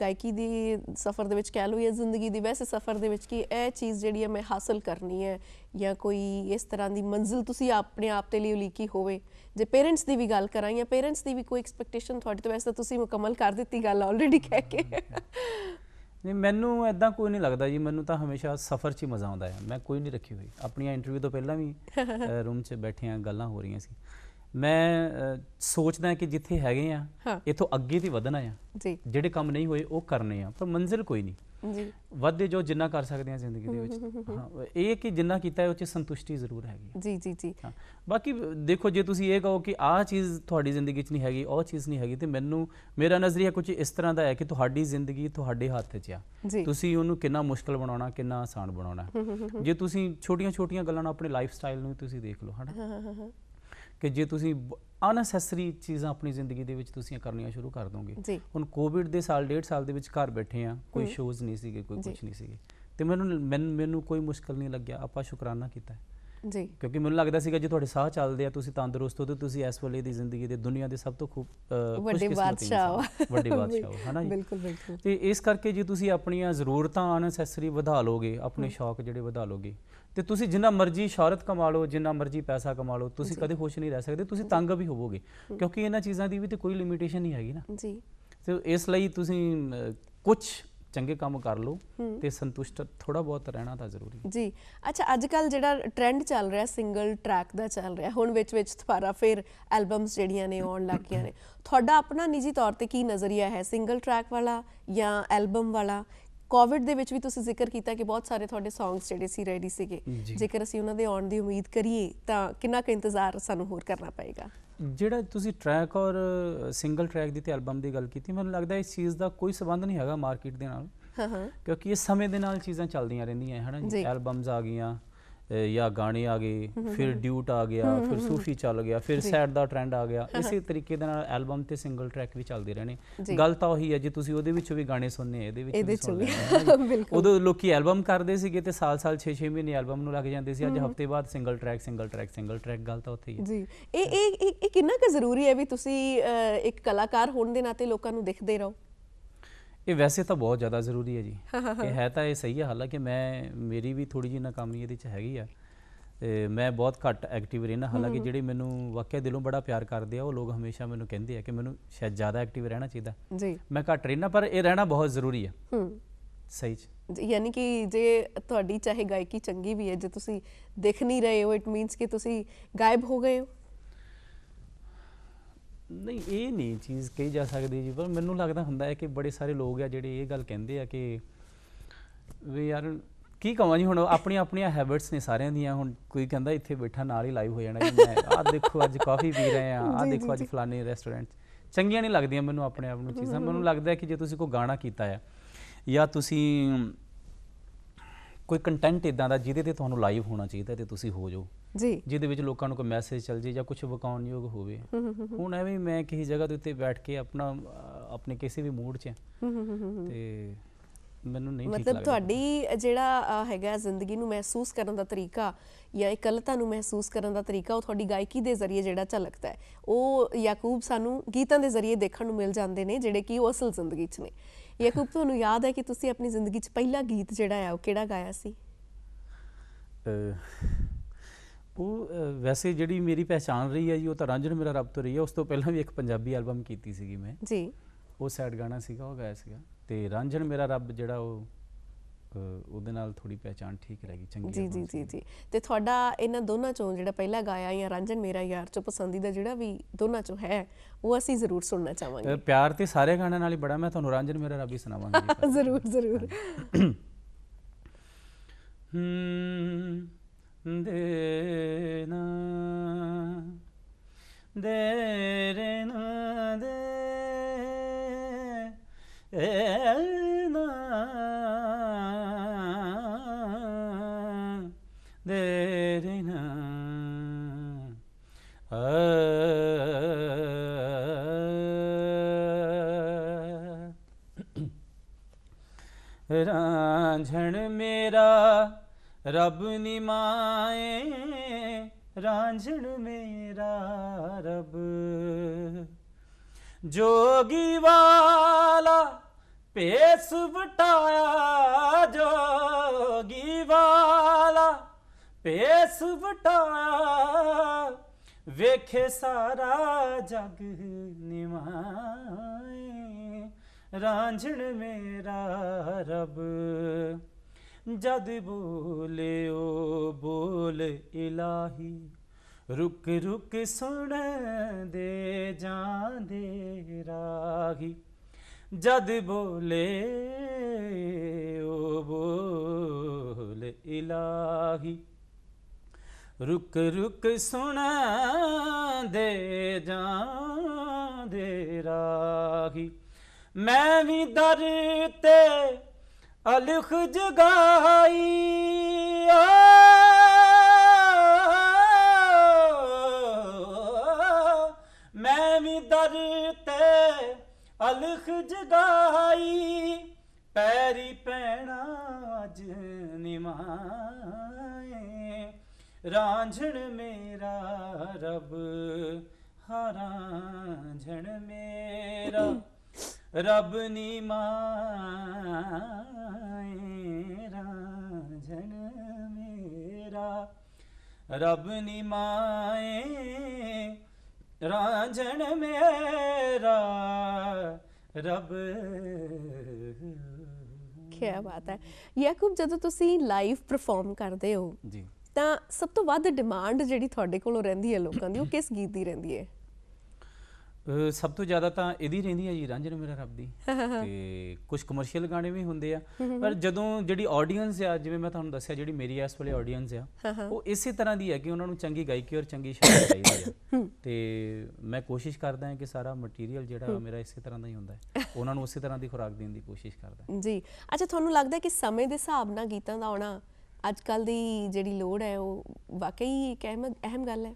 ਗਾਇਕੀ ਦੇ ਸਫ਼ਰ ਦੇ ਵਿੱਚ ਕਹਿ ਲਓ ਜਾਂ ਜ਼ਿੰਦਗੀ ਦੀ ਵੈਸੇ ਸਫ਼ਰ ਦੇ ਵਿੱਚ ਕਿ ਇਹ ਚੀਜ਼ ਜਿਹੜੀ ਹੈ ਮੈਂ ਹਾਸਲ ਕਰਨੀ ਹੈ ਜਾਂ ਕੋਈ ਇਸ ਤਰ੍ਹਾਂ ਦੀ ਮੰਜ਼ਿਲ ਤੁਸੀਂ ਆਪਣੇ ਆਪ ਤੇ ਲਈ ਉਲੀਕੀ ਹੋਵੇ ਜੇ ਪੇਰੈਂਟਸ ਦੀ ਵੀ ਗੱਲ ਕਰਾਂ ਜਾਂ ਪੇਰੈਂਟਸ ਦੀ ਵੀ ਕੋਈ ਐਕਸਪੈਕਟੇਸ਼ਨ ਤੁਹਾਡੇ ਤੋਂ ਵੈਸੇ ਤੁਸੀਂ ਮੁਕੰਮਲ ਕਰ ਦਿੱਤੀ ਗੱਲ ਆਲਰੇਡੀ ਕਹਿ ਕੇ ਨਹੀਂ ਮੈਨੂੰ ਐਦਾਂ ਕੋਈ ਨਹੀਂ ਲੱਗਦਾ ਜੀ ਮੈਨੂੰ ਤਾਂ ਹਮੇਸ਼ਾ ਸਫ਼ਰ 'ਚ ਹੀ ਮਜ਼ਾ ਆਉਂਦਾ ਹੈ ਮੈਂ ਕੋਈ ਨਹੀਂ ਰੱਖੀ ਹੋਈ ਆਪਣੀਆਂ ਇੰਟਰਵਿਊ ਤੋਂ ਪਹਿਲਾਂ ਵੀ ਰੂਮ <laughs> 'ਚ ਆ ਗੱਲਾਂ ਹੋ ਰਹੀਆਂ ਸੀ ਮੈਂ ਸੋਚਦਾ ਕਿ ਜਿੱਥੇ ਹੈਗੇ ਆ ਇਥੋਂ ਅੱਗੇ ਦੀ ਵਧਣਾ ਆ ਜਿਹੜੇ ਕੰਮ ਨਹੀਂ ਹੋਏ ਉਹ ਕਰਨੇ ਆ ਪਰ ਮੰਜ਼ਿਲ ਕੋਈ ਨਹੀਂ ਜੀ ਵੱਧੇ ਜੋ ਜਿੰਨਾ ਕਰ ਸਕਦੇ ਆ ਜ਼ਿੰਦਗੀ ਦੇ ਵਿੱਚ ਹਾਂ ਇਹ ਕਿ ਜਿੰਨਾ ਕੀਤਾ ਹੈ ਉਹ ਚ ਸੰਤੁਸ਼ਟੀ ਜ਼ਰੂਰ ਹੈਗੀ ਜੀ ਜੀ ਜੀ ਬਾਕੀ ਦੇਖੋ ਜੇ ਤੁਸੀਂ ਇਹ ਕਹੋ ਕਿ ਆਹ ਚੀਜ਼ ਤੁਹਾਡੀ ਜ਼ਿੰਦਗੀ 'ਚ ਨਹੀਂ ਹੈਗੀ ਉਹ ਚੀਜ਼ ਨਹੀਂ ਹੈਗੀ ਤੇ ਮੈਨੂੰ ਮੇਰਾ ਨਜ਼ਰੀਆ ਕੁਝ ਇਸ ਤਰ੍ਹਾਂ ਦਾ ਹੈ ਕਿ ਤੁਹਾਡੀ ਜ਼ਿੰਦਗੀ ਤੁਹਾਡੇ ਹੱਥ 'ਚ ਆ ਤੁਸੀਂ ਉਹਨੂੰ ਕਿੰਨਾ ਮੁਸ਼ਕਲ ਬਣਾਉਣਾ ਕਿੰਨਾ ਆਸਾਨ ਬਣਾਉਣਾ ਜੇ ਤੁਸੀਂ ਛੋਟੀਆਂ-ਛੋਟੀਆਂ ਗੱਲਾਂ ਨੂੰ ਆਪਣੇ ਲਾਈਫ ਸਟਾਈਲ ਨੂੰ ਤੁਸੀਂ ਦੇਖ ਲਓ ਹਨਾ ਕਿ ਜੇ ਤੁਸੀਂ ਅਨਸੈਸਰੀ ਚੀਜ਼ਾਂ ਆਪਣੀ ਜ਼ਿੰਦਗੀ ਦੇ ਵਿੱਚ ਤੁਸੀਂ ਕਰਨੀਆਂ ਸ਼ੁਰੂ ਕਰ ਦੋਗੇ ਹੁਣ ਕੋਵਿਡ ਦੇ ਸਾਲ ਡੇਢ ਸਾਲ ਦੇ ਵਿੱਚ ਘਰ ਬੈਠੇ ਆ ਕੋਈ ਸ਼ੋਜ਼ ਨਹੀਂ ਸੀਗੇ ਕੋਈ ਕੁਝ ਨਹੀਂ ਸੀਗੇ ਤੇ ਮੈਨੂੰ ਮੈਨੂੰ ਕੋਈ ਮੁਸ਼ਕਲ ਨਹੀਂ ਲੱਗਿਆ ਆਪਾਂ ਸ਼ੁਕਰਾਨਾ ਕੀਤਾ ਜੀ ਕਿਉਂਕਿ ਮੈਨੂੰ ਲੱਗਦਾ ਸੀਗਾ ਜੇ ਤੁਹਾਡੇ ਸਾਹ ਚੱਲਦੇ ਆ ਤੁਸੀਂ ਤੰਦਰੁਸਤ ਹੋ ਤੇ ਤੁਸੀਂ ਇਸ ਵੇਲੇ ਦੀ ਜ਼ਿੰਦਗੀ ਦੇ ਦੁਨੀਆ ਦੇ ਸਭ ਤੋਂ ਖੂਬ ਵੱਡੇ ਬਾਦਸ਼ਾਹ ਵੱਡੇ <laughs> ਬਾਦਸ਼ਾਹ ਹਨਾ ਜੀ ਬਿਲਕੁਲ ਬਿਲਕੁਲ ਤੇ ਇਸ ਕਰਕੇ ਜੇ ਤੁਸੀਂ ਆਪਣੀਆਂ ਜ਼ਰੂਰਤਾਂ ਅਨਸੈਸਰੀ ਵਧਾ ਲੋਗੇ ਆਪਣੇ ਸ਼ੌਕ ਜਿਹੜੇ ਵਧਾ ਲੋਗੇ ਤੇ ਤੁਸੀਂ ਜਿੰਨਾ ਮਰਜ਼ੀ ਸ਼ੌਹਰਤ ਕਮਾ ਲਓ ਜਿੰਨਾ ਮਰਜ਼ੀ ਪੈਸਾ ਕਮਾ ਲਓ ਤੁਸੀਂ ਕਦੇ ਖੁਸ਼ ਨਹੀਂ ਰਹਿ ਸਕਦੇ ਤੁਸੀਂ ਤੰਗ ਵੀ ਹੋਵੋਗੇ ਕਿਉਂਕਿ ਇਹਨਾਂ ਚੀਜ਼ਾਂ ਦੀ ਵੀ ਤੇ ਕੋਈ ਲਿਮਿਟੇਸ਼ਨ ਨਹੀਂ ਹੈਗੀ ਨਾ ਜੀ ਤੇ ਇਸ ਲਈ ਤੁਸੀਂ ਕੁਝ ਚੰਗੇ ਕੰਮ ਕਰ ਲਓ ਤੇ ਸੰਤੁਸ਼ਟ ਥੋੜਾ ਬਹੁਤ ਰਹਿਣਾ ਤਾਂ ਜ਼ਰੂਰੀ ਹੈ ਜੀ ਅੱਛਾ ਅੱਜ ਕੱਲ ਜਿਹੜਾ ਟ੍ਰੈਂਡ ਚੱਲ ਰਿਹਾ ਸਿੰਗਲ ਟਰੈਕ ਦਾ ਚੱਲ ਰਿਹਾ ਹੁਣ ਵਿੱਚ ਵਿੱਚ ਦੁਬਾਰਾ ਫਿਰ ਐਲਬਮਸ ਜਿਹੜੀਆਂ ਨੇ ਆਉਣ ਲੱਗ ਨੇ ਤੁਹਾਡਾ ਆਪਣਾ ਨਿੱਜੀ ਤੌਰ ਤੇ ਕੀ ਨਜ਼ਰੀਆ ਹੈ ਸਿੰਗਲ ਟਰੈਕ ਵਾਲਾ ਜਾਂ ਐਲਬਮ ਵਾਲਾ ਕੋਵਿਡ ਦੇ ਵਿੱਚ ਵੀ ਤੁਸੀਂ ਜ਼ਿਕਰ ਕੀਤਾ ਕਿ ਬਹੁਤ ਸਾਰੇ ਤੁਹਾਡੇ ਸੌਂਗਸ ਜਿਹੜੇ ਸੀ ਰੈਡੀ ਸੀਗੇ ਜੇਕਰ ਅਸੀਂ ਉਹਨਾਂ ਦੇ ਆਉਣ ਦੀ ਉਮੀਦ ਕਰੀਏ ਤਾਂ ਕਿੰਨਾ ਕੁ ਇੰਤਜ਼ਾਰ ਸਾਨੂੰ ਹੋਰ ਕਰਨਾ ਪਏਗਾ ਜਿਹੜਾ ਤੁਸੀਂ ਟਰੈਕ ਔਰ ਸਿੰਗਲ ਟਰੈਕ ਦੀ ਤੇ ਐਲਬਮ ਦੀ ਗੱਲ ਕੀਤੀ ਮੈਨੂੰ ਲੱਗਦਾ ਇਸ ਚੀਜ਼ ਦਾ ਕੋਈ ਸਬੰਧ ਨਹੀਂ ਹੈਗਾ ਮਾਰਕੀਟ ਦੇ ਨਾਲ ਹਾਂ ਹਾਂ ਕਿਉਂਕਿ ਇਹ ਸਮੇਂ ਦੇ ਨਾਲ ਚੀਜ਼ਾਂ ਚੱਲਦੀਆਂ ਰਹਿੰਦੀਆਂ ਹਨਾ ਐਲਬਮਸ ਆ ਗਈਆਂ ਜਾਂ ਗਾਣੇ ਆ ਗਏ ਫਿਰ ਡਿਊਟ ਆ ਗਿਆ ਫਿਰ ਸੂਫੀ ਚੱਲ ਗਿਆ ਫਿਰ ਸੈਡ ਦਾ ਟ੍ਰੈਂਡ ਆ ਗਿਆ ਇਸੇ ਤਰੀਕੇ ਦੇ ਨਾਲ ਐਲਬਮ ਤੇ ਸਿੰਗਲ ਟਰੈਕ ਵੀ ਚੱਲਦੇ ਰਹਿਣੇ ਗੱਲ ਤਾਂ ਉਹੀ ਹੈ ਜੇ ਤੁਸੀਂ ਉਹਦੇ ਵਿੱਚੋਂ ਵੀ ਗਾਣੇ ਸੁਣਨੇ ਆ ਇਹਦੇ ਵਿੱਚ ਵੀ <laughs> ਬਿਲਕੁਲ ਉਦੋਂ ਲੋਕੀ ਐਲਬਮ ਕਰਦੇ ਸੀਗੇ ਤੇ ਸਾਲ-ਸਾਲ 6-6 ਮਹੀਨੇ ਐਲਬਮ ਨੂੰ ਲੱਗ ਜਾਂਦੇ ਸੀ ਅੱਜ ਹਫਤੇ ਬਾਅਦ single track single track single track ਗੱਲ ਤਾਂ ਉੱਥੇ ਹੀ ਹੈ ਜੀ ਇਹ ਇਹ ਇਹ ਕਿੰਨਾ ਕੁ ਜ਼ਰੂਰੀ ਹੈ ਵੀ ਤੁਸੀਂ ਇੱਕ ਕਲਾਕਾਰ ਹੋਣ ਦੇ ਨਾਤੇ ਲੋਕਾਂ ਨੂੰ ਦਿਖਦੇ ਰਹੋ ਇਹ ਵੈਸੇ ਤਾਂ ਬਹੁਤ ਜ਼ਿਆਦਾ ਜ਼ਰੂਰੀ ਹੈ ਜੀ <laughs> ਇਹ ਹੈ ਤਾਂ ਇਹ ਸਹੀ ਹੈ ਹਾਲਾਂਕਿ ਮੈਂ ਮੇਰੀ ਵੀ ਥੋੜੀ ਜਿਹੀ ਨਾਕਾਮੀ ਇਹਦੇ ਚ ਹੈਗੀ ਆ ਤੇ ਮੈਂ ਬਹੁਤ ਘੱਟ ਐਕਟਿਵ ਰਹਿਣਾ ਹਾਲਾਂਕਿ ਜਿਹੜੇ ਮੈਨੂੰ ਵਾਕਿਆ ਦਿਲੋਂ ਬੜਾ ਪਿਆਰ ਕਰਦੇ ਆ ਉਹ ਲੋਕ ਹਮੇਸ਼ਾ ਮੈਨੂੰ ਕਹਿੰਦੇ ਆ ਕਿ ਮੈਨੂੰ ਸ਼ਾਇਦ ਜ਼ਿਆਦਾ ਐਕਟਿਵ ਰਹਿਣਾ ਚਾਹੀਦਾ ਜੀ ਮੈਂ ਘੱਟ ਰਹਿਣਾ ਪਰ ਇਹ ਰਹਿਣਾ ਬਹੁਤ ਜ਼ਰੂਰੀ ਹੈ ਹੂੰ ਸਹੀ ਜੀ ਯਾਨੀ ਕਿ ਜੇ ਤੁਹਾਡੀ ਚਾਹੇ ਗਾਇਕੀ ਚੰਗੀ ਵੀ ਹੈ ਜੇ ਤੁਸੀਂ ਦਿਖ ਨਹੀਂ ਰਹੇ ਹੋ ਇਟ ਮੀਨਸ ਕਿ ਤੁਸੀਂ ਗਾਇਬ ਹੋ ਗਏ ਹੋ ਨਹੀਂ ਇਹ ਨਹੀਂ ਚੀਜ਼ ਕਹੀ ਜਾ ਸਕਦੀ ਜੀ ਪਰ ਮੈਨੂੰ ਲੱਗਦਾ ਹੁੰਦਾ ਹੈ ਕਿ ਬੜੇ ਸਾਰੇ ਲੋਕ ਆ ਜਿਹੜੇ ਇਹ ਗੱਲ ਕਹਿੰਦੇ ਆ ਕਿ ਵੀ ਯਾਰ ਕੀ ਕਹਾਂ ਜੀ ਹੁਣ ਆਪਣੀ ਆਪਣੀਆਂ ਹੈਬਿਟਸ ਨੇ ਸਾਰਿਆਂ ਦੀਆਂ ਹੁਣ ਕੋਈ ਕਹਿੰਦਾ ਇੱਥੇ ਬੈਠਾ ਨਾਲ ਹੀ ਲਾਈਵ ਹੋ ਜਾਣਾ ਜੀ ਮੈਂ ਆਹ ਦੇਖੋ ਅੱਜ ਕਾਫੀ ਪੀ ਰਹੇ ਆ ਆਹ ਦੇਖੋ ਅੱਜ ਫਲਾਣੇ ਰੈਸਟੋਰੈਂਟ ਚੰਗੀਆਂ ਨਹੀਂ ਲੱਗਦੀਆਂ ਮੈਨੂੰ ਆਪਣੇ ਆਪ ਨੂੰ ਚੀਜ਼ਾਂ ਮੈਨੂੰ ਲੱਗਦਾ ਕਿ ਜੇ ਤੁਸੀਂ ਕੋਈ ਗਾਣਾ ਕੀਤਾ ਆ ਜਾਂ ਤੁਸੀਂ ਕੋਈ ਕੰਟੈਂਟ ਇਦਾਂ ਦਾ ਜਿਹਦੇ ਤੇ ਤੁਹਾਨੂੰ ਲਾਈਵ ਹੋਣਾ ਚਾਹੀਦਾ ਤੇ ਤੁਸੀਂ ਹੋ ਜਾਓ ਜੀ ਜਿਹਦੇ ਵਿੱਚ ਲੋਕਾਂ ਨੂੰ ਕੋਈ ਮੈਸੇਜ ਚੱਲ ਜੇ ਜਾਂ ਕੁਝ ਵਕਾਉਣ ਯੋਗ ਹੋਵੇ ਹੁਣ ਐਵੇਂ ਮੈਂ ਕਿਸੇ ਜਗ੍ਹਾ ਦੇ ਉੱਤੇ ਬੈਠ ਕੇ ਆਪਣਾ ਆਪਣੇ ਕਿਸੇ ਵੀ ਮੂਡ 'ਚ ਤੇ ਮੈਨੂੰ ਨਹੀਂ ਠੀਕ ਲੱਗਦਾ ਮਤਲਬ ਤੁਹਾਡੀ ਜਿਹੜਾ ਹੈਗਾ ਜ਼ਿੰਦਗੀ ਨੂੰ ਮਹਿਸੂਸ ਕਰਨ ਦਾ ਤਰੀਕਾ ਜਾਂ ਇਕੱਲਤਾ ਨੂੰ ਮਹਿਸੂਸ ਕਰਨ ਦਾ ਤਰੀਕਾ ਉਹ ਤੁਹਾਡੀ ਗਾਇਕੀ ਦੇ ਜ਼ਰੀਏ ਜਿਹੜਾ ਝਲਕਦਾ ਹੈ ਉਹ ਯਾਕੂਬ ਸਾਨੂੰ ਗੀਤਾਂ ਦੇ ਜ਼ਰੀਏ ਦੇਖਣ ਨੂੰ ਮਿਲ ਜਾਂਦੇ ਨੇ ਜਿਹੜੇ ਕਿ ਉਹ ਅਸਲ ਜ਼ਿੰਦਗੀ 'ਚ ਨੇ ਯਾਕੂਬ ਤੁਹਾਨੂੰ ਯਾਦ ਹੈ ਕਿ ਤੁਸੀਂ ਆਪਣੀ ਜ਼ਿੰਦਗੀ 'ਚ ਪਹਿਲਾ ਗੀਤ ਜਿਹੜਾ ਆ ਉਹ ਕਿਹੜਾ ਗਾਇਆ ਸੀ ਉਹ ਵੈਸੇ ਜਿਹੜੀ ਮੇਰੀ ਪਹਿਚਾਨ ਰਹੀ ਹੈ ਜੀ ਉਹ ਤਾਂ ਰਾਂਝਣ ਮੇਰਾ ਰੱਬ ਤੋਂ ਰਹੀ ਹੈ ਉਸ ਤੋਂ ਪਹਿਲਾਂ ਵੀ ਇੱਕ ਪੰਜਾਬੀ ਐਲਬਮ ਕੀਤੀ ਸੀਗੀ ਮੈਂ ਜੀ ਉਹ ਸੈਡ ਗਾਣਾ ਸੀਗਾ ਉਹ ਗਾਇਆ ਸੀਗਾ ਤੇ ਰਾਂਝਣ ਮੇਰਾ ਰੱਬ ਜਿਹੜਾ ਉਹ ਉਹਦੇ ਨਾਲ ਥੋੜੀ ਪਹਿਚਾਨ ਠੀਕ ਰਹੇਗੀ ਚੰਗੀ ਜੀ ਜੀ ਜੀ ਜੀ ਤੇ ਤੁਹਾਡਾ ਇਹਨਾਂ ਦੋਨਾਂ ਚੋਂ ਜਿਹੜਾ ਪਹਿਲਾ ਗਾਇਆ ਜਾਂ ਰਾਂਝਣ ਮੇਰਾ ਯਾਰ ਚੋਂ ਪਸੰਦੀਦਾ ਜਿਹੜਾ ਵੀ ਦੋਨਾਂ ਚੋਂ ਹੈ ਉਹ ਅਸੀਂ ਜ਼ਰੂਰ ਸੁਣਨਾ ਚਾਹਾਂਗੇ ਪਿਆਰ ਤੇ ਸਾਰੇ ਗਾਣਿਆਂ ਨਾਲ ਹੀ ਬੜਾ ਮੈਂ ਤੁਹਾਨੂੰ ਰਾਂਝਣ ਮੇਰਾ ਰੱਬ ਹੀ ਸੁਣਾਵਾਂਗੀ <laughs> ਜ਼ਰੂਰ ਜ਼ਰੂਰ ਹੂੰ ਦੇਨਾ ਦੇ ਨਾ ਦੇ ਏ ਰੱਬ ਨਿਮਾਏ ਰਾਂਝਣ ਮੇਰਾ ਰੱਬ ਜੋਗੀ ਵਾਲਾ ਭੇਸ ਵਟਾਇਆ ਜੋਗੀ ਵਾਲਾ ਭੇਸ ਵਟਾਇਆ ਵੇਖੇ ਸਾਰਾ ਜਗ ਨਿਮਾਏ ਰਾਂਝਣ ਮੇਰਾ ਰੱਬ ਜਦ ਬੋਲਿਓ ਬੋਲ ਇਲਾਹੀ ਰੁਕ ਰੁਕ ਦੇ ਜਾਂਦੇ ਰਾਹੀ ਜਦ ਬੋਲੇ ਓ ਬੋਲ ਇਲਾਹੀ ਰੁਕ ਰੁਕ ਦੇ ਜਾਂਦੇ ਰਾਹੀ ਮੈਂ ਵੀ ਦਰ ਤੇ ਅਲਖ ਜਗਾਈ ਮੈਂ ਵੀ ਦਰ ਤੇ ਅਲਖ ਜਗਾਈ ਪੈਰੀ ਪੈਣਾ ਅਜ ਨਿਮਾਏ ਰਾਂਝਣ ਮੇਰਾ ਰਬ ਹਾਰਾਂਝਣ ਮੇਰਾ ਰੱਬ ਨੀ ਮਾਇਰਾ ਜਨ ਮੇਰਾ ਰੱਬ ਨੀ ਮਾਏ ਜਨ ਮੇਰਾ ਰੱਬ ਕੀ ਬਾਤ ਹੈ ਯਾਕੂਬ ਜਦੋਂ ਤੁਸੀਂ ਲਾਈਵ ਪਰਫਾਰਮ ਕਰਦੇ ਹੋ ਜੀ ਤਾਂ ਸਭ ਤੋਂ ਵੱਧ ਡਿਮਾਂਡ ਜਿਹੜੀ ਤੁਹਾਡੇ ਕੋਲੋਂ ਰਹਿੰਦੀ ਹੈ ਲੋਕਾਂ ਦੀ ਉਹ ਕਿਸ ਗੀਤ ਦੀ ਰਹਿੰਦੀ ਹੈ ਸਭ ਤੋਂ ਜ਼ਿਆਦਾ ਤਾਂ ਇਹਦੀ ਰਹਿੰਦੀ ਹੈ ਜੀ ਨੂੰ ਮੇਰਾ ਰੱਬ ਦੀ <laughs> ਤੇ ਕੁਝ ਕਮਰਸ਼ੀਅਲ ਗਾਣੇ ਵੀ ਹੁੰਦੇ ਆ ਪਰ ਜਦੋਂ ਜਿਹੜੀ ਆਡੀਅנס ਆ ਜਿਵੇਂ ਮੈਂ ਤੁਹਾਨੂੰ ਦੱਸਿਆ ਜਿਹੜੀ ਮੇਰੀ ਇਸ ਵੇਲੇ ਆਡੀਅנס ਆ ਉਹ ਇਸੇ ਤਰ੍ਹਾਂ ਦੀ ਹੈ ਕਿ ਉਹਨਾਂ ਨੂੰ ਚੰਗੀ ਗਾਇਕੀ ਔਰ ਚੰਗੀ ਸ਼ਾਇਰੀ ਚਾਹੀਦੀ ਆ <laughs> ਤੇ ਮੈਂ ਕੋਸ਼ਿਸ਼ ਕਰਦਾ ਹਾਂ ਕਿ ਸਾਰਾ ਮਟੀਰੀਅਲ ਜਿਹੜਾ ਮੇਰਾ ਇਸੇ ਤਰ੍ਹਾਂ ਦਾ ਹੀ ਹੁੰਦਾ ਹੈ ਉਹਨਾਂ ਨੂੰ ਉਸੇ ਤਰ੍ਹਾਂ ਦੀ ਖੁਰਾਕ ਦੇਣ ਦੀ ਕੋਸ਼ਿਸ਼ ਕਰਦਾ ਜੀ ਅੱਛਾ ਤੁਹਾਨੂੰ ਲੱਗਦਾ ਕਿ ਸਮੇਂ ਦੇ ਹਿਸਾਬ ਨਾਲ ਗੀਤਾਂ ਦਾ ਆਉਣਾ ਅੱਜ ਕੱਲ ਦੀ ਜਿਹੜੀ ਲੋੜ ਹੈ ਉਹ ਵਾਕਈ ਇੱਕ ਅਹਿਮ ਅਹਿਮ ਗੱਲ ਹੈ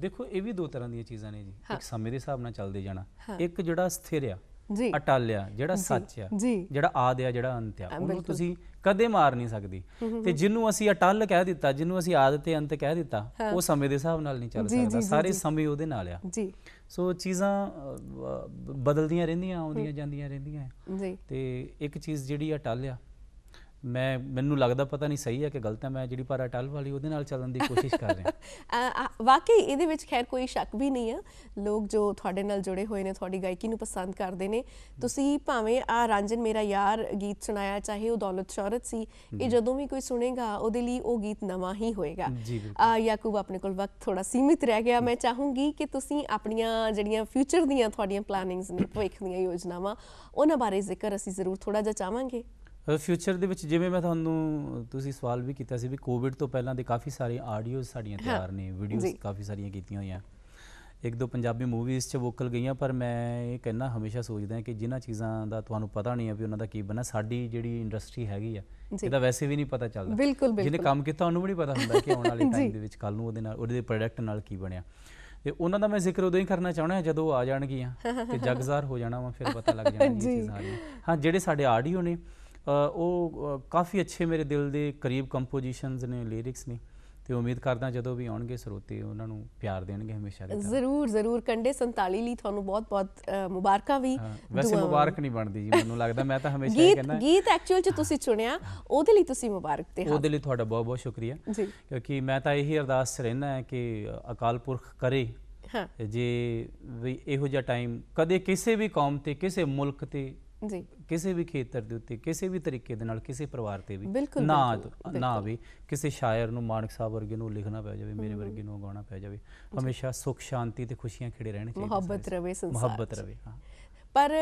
ਦੇਖੋ ਇਹ ਵੀ ਦੋ ਤਰ੍ਹਾਂ ਦੀਆਂ ਚੀਜ਼ਾਂ ਨੇ ਜੀ ਇੱਕ ਸਮੇਂ ਦੇ ਹਿਸਾਬ ਨਾਲ ਚੱਲਦੇ ਜਾਣਾ ਇੱਕ ਜਿਹੜਾ ਸਥਿਰ ਆ ਜੀ ਅਟਾਲਿਆ ਜਿਹੜਾ ਸੱਚ ਆ ਜਿਹੜਾ ਆਦ ਆ ਜਿਹੜਾ ਅੰਤ ਆ ਉਹਨੂੰ ਤੁਸੀਂ ਕਦੇ ਮਾਰ ਨਹੀਂ ਸਕਦੀ ਤੇ ਜਿਹਨੂੰ ਅਸੀਂ ਅਟਲ ਕਹਿ ਦਿੱਤਾ ਜਿਹਨੂੰ ਅਸੀਂ ਆਦ ਤੇ ਅੰਤ ਕਹਿ ਦਿੱਤਾ ਉਹ ਸਮੇਂ ਦੇ ਹਿਸਾਬ ਨਾਲ ਨਹੀਂ ਚੱਲ ਸਕਦਾ ਸਾਰੇ ਸਮੇਂ ਉਹਦੇ ਨਾਲ ਆ ਜੀ ਸੋ ਚੀਜ਼ਾਂ ਬਦਲਦੀਆਂ ਰਹਿੰਦੀਆਂ ਆਉਂਦੀਆਂ ਜਾਂਦੀਆਂ ਰਹਿੰਦੀਆਂ ਜੀ ਤੇ ਇੱਕ ਚੀਜ਼ ਜਿਹੜੀ ਅਟਲ ਆ ਮੈਂ ਮੈਨੂੰ ਲੱਗਦਾ ਪਤਾ ਨਹੀਂ ਸਹੀ ਹੈ ਕਿ ਗਲਤ ਹੈ ਮੈਂ ਜਿਹੜੀ ਪਰ ਅਟਲ ਵਾਲੀ ਉਹਦੇ ਨਾਲ ਚੱਲਣ ਦੀ ਕੋਸ਼ਿਸ਼ ਕਰ ਰਿਹਾ <laughs> ਵਾਕਈ ਇਹਦੇ ਵਿੱਚ ਖੈਰ ਕੋਈ ਸ਼ੱਕ ਵੀ ਨਹੀਂ ਹੈ ਲੋਕ ਜੋ ਤੁਹਾਡੇ ਨਾਲ ਜੁੜੇ ਹੋਏ ਨੇ ਤੁਹਾਡੀ ਗਾਇਕੀ ਨੂੰ ਪਸੰਦ ਕਰਦੇ ਨੇ ਤੁਸੀਂ ਭਾਵੇਂ ਆ ਰਾਂਝਨ ਮੇਰਾ ਯਾਰ ਗੀਤ ਸੁਣਾਇਆ ਚਾਹੇ ਉਹ ਦੌਲਤ ਸ਼ੌਹਰਤ ਸੀ ਇਹ ਜਦੋਂ ਵੀ ਕੋਈ ਸੁਣੇਗਾ ਉਹਦੇ ਲਈ ਉਹ ਗੀਤ ਨਵਾਂ ਹੀ ਹੋਏਗਾ ਆ ਯਾਕੂਬ ਆਪਣੇ ਕੋਲ ਵਕਤ ਥੋੜਾ ਸੀਮਿਤ ਰਹਿ ਗਿਆ ਮੈਂ ਚਾਹੂੰਗੀ ਕਿ ਤੁਸੀਂ ਆਪਣੀਆਂ ਜਿਹੜੀਆਂ ਫਿਊਚਰ ਦੀਆਂ ਤੁਹਾਡੀਆਂ ਪਲਾਨਿੰਗਸ ਨੇ ਭਵਿੱਖ ਦੀਆਂ ਯੋਜਨਾਵਾਂ ਉਹਨਾਂ ਬਾਰੇ ਜ਼ਿਕਰ ਅਸੀਂ ਜ਼ਰੂਰ ਥੋੜਾ ਜਿਹਾ ਚਾਹਾਂਗੇ ਫਿਊਚਰ ਦੇ ਵਿੱਚ ਜਿਵੇਂ ਮੈਂ ਤੁਹਾਨੂੰ ਤੁਸੀਂ ਸਵਾਲ ਵੀ ਕੀਤਾ ਸੀ ਵੀ ਕੋਵਿਡ ਤੋਂ ਪਹਿਲਾਂ ਦੇ ਕਾਫੀ ਸਾਰੇ ਆਡੀਓਜ਼ ਸਾਡੀਆਂ ਤਿਆਰ ਨੇ ਵੀਡੀਓਜ਼ ਕਾਫੀ ਸਾਰੀਆਂ ਕੀਤੀਆਂ ਹੋਈਆਂ ਇੱਕ ਦੋ ਪੰਜਾਬੀ ਮੂਵੀਜ਼ 'ਚ ਵੋਕਲ ਗਈਆਂ ਪਰ ਮੈਂ ਇਹ ਕਹਿਣਾ ਹਮੇਸ਼ਾ ਸੋਚਦਾ ਕਿ ਜਿਨ੍ਹਾਂ ਚੀਜ਼ਾਂ ਦਾ ਤੁਹਾਨੂੰ ਪਤਾ ਨਹੀਂ ਆ ਵੀ ਉਹਨਾਂ ਦਾ ਕੀ ਬਣਾ ਸਾਡੀ ਜਿਹੜੀ ਇੰਡਸਟਰੀ ਹੈਗੀ ਆ ਇਹਦਾ ਵੈਸੇ ਵੀ ਨਹੀਂ ਪਤਾ ਚੱਲਦਾ ਜਿਹਨੇ ਕੰਮ ਕੀਤਾ ਉਹਨੂੰ ਵੀ ਨਹੀਂ ਪਤਾ ਹੁੰਦਾ ਕਿ ਆਉਣ ਵਾਲੇ ਟਾਈਮ <laughs> ਦੇ ਵਿੱਚ ਕੱਲ ਨੂੰ ਉਹਦੇ ਨਾਲ ਉਹਦੇ ਪ੍ਰੋਡਕਟ ਨਾਲ ਕੀ ਬਣਿਆ ਤੇ ਉਹਨਾਂ ਦਾ ਮੈਂ ਜ਼ਿਕਰ ਉਦੋਂ ਹੀ ਕਰਨਾ ਚਾਹਣਾ ਜਦੋਂ ਆ ਜਾਣਗੀਆਂ ਤੇ <laughs> ਜਗਜ਼ਾਰ ਹੋ ਜਾਣਾ ਵਾ ਫਿਰ ਪਤਾ ਲੱਗ <laughs> ਜਾਣਾ ਇਹ ਚੀਜ਼ਾਂ ਹਾਂ ਜਿਹੜੇ ਸਾਡੇ ਆਡੀਓ ਨੇ ਉਹ ਕਾਫੀ ਅੱਛੇ ਮੇਰੇ ਦਿਲ ਦੇ ਕਰੀਬ ਕੰਪੋਜੀਸ਼ਨਸ ਨੇ ਲਿਰਿਕਸ ਨੇ ਤੇ ਉਮੀਦ ਕਰਦਾ ਜਦੋਂ ਵੀ ਆਉਣਗੇ ਸਰੋਤੇ ਉਹਨਾਂ ਨੂੰ ਪਿਆਰ ਦੇਣਗੇ ਹਮੇਸ਼ਾ ਦੀ ਤਰ੍ਹਾਂ ਜ਼ਰੂਰ ਜ਼ਰੂਰ ਕੰਡੇ 47 ਲਈ ਤੁਹਾਨੂੰ ਬਹੁਤ-ਬਹੁਤ ਮੁਬਾਰਕਾਂ ਵੀ ਵੈਸੇ ਮੁਬਾਰਕ ਨਹੀਂ ਬਣਦੀ ਜੀ ਮੈਨੂੰ ਲੱਗਦਾ ਮੈਂ ਤਾਂ ਹਮੇਸ਼ਾ ਇਹ ਕਹਿੰਦਾ ਗੀਤ ਐਕਚੁਅਲ ਚ ਤੁਸੀਂ ਚੁਣਿਆ ਉਹਦੇ ਲਈ ਤੁਸੀਂ ਮੁਬਾਰਕ ਤੇ ਹਾਂ ਉਹਦੇ ਲਈ ਤੁਹਾਡਾ ਬਹੁਤ-ਬਹੁਤ ਸ਼ੁਕਰੀਆ ਕਿਉਂਕਿ ਮੈਂ ਤਾਂ ਇਹੀ ਅਰਦਾਸ ਰਹਿਣਾ ਹੈ ਕਿ ਅਕਾਲ ਪੁਰਖ ਕਰੇ ਜੇ ਵੀ ਇਹੋ ਜਿਹਾ ਟਾਈਮ ਕਦੇ ਕਿਸੇ ਵੀ ਕੌਮ ਤੇ ਕਿਸੇ ਮੁਲਕ ਤੇ ਜੀ ਕਿਸੇ ਵੀ ਖੇਤਰ ਦੇ ਉੱਤੇ ਕਿਸੇ ਵੀ ਤਰੀਕੇ ਦੇ ਨਾਲ ਕਿਸੇ ਪਰਿਵਾਰ ਤੇ ਵੀ ਨਾ ਨਾ ਵੀ ਕਿਸੇ ਸ਼ਾਇਰ ਨੂੰ ਮਾਨਕ ਸਾਹਿਬ ਵਰਗੇ ਨੂੰ ਲਿਖਣਾ ਪੈ ਜਾਵੇ ਮੇਰੇ ਵਰਗੇ ਨੂੰ ਗਾਉਣਾ ਪੈ ਜਾਵੇ ਹਮੇਸ਼ਾ ਸੁੱਖ ਸ਼ਾਂਤੀ ਤੇ ਖੁਸ਼ੀਆਂ ਖਿੜੇ ਰਹਿਣ ਚਾਹੀਦੇ ਮੁਹੱਬਤ ਰਵੇ ਸੰਸਾਰ ਮੁਹੱਬਤ ਰਵੇ ਪਰ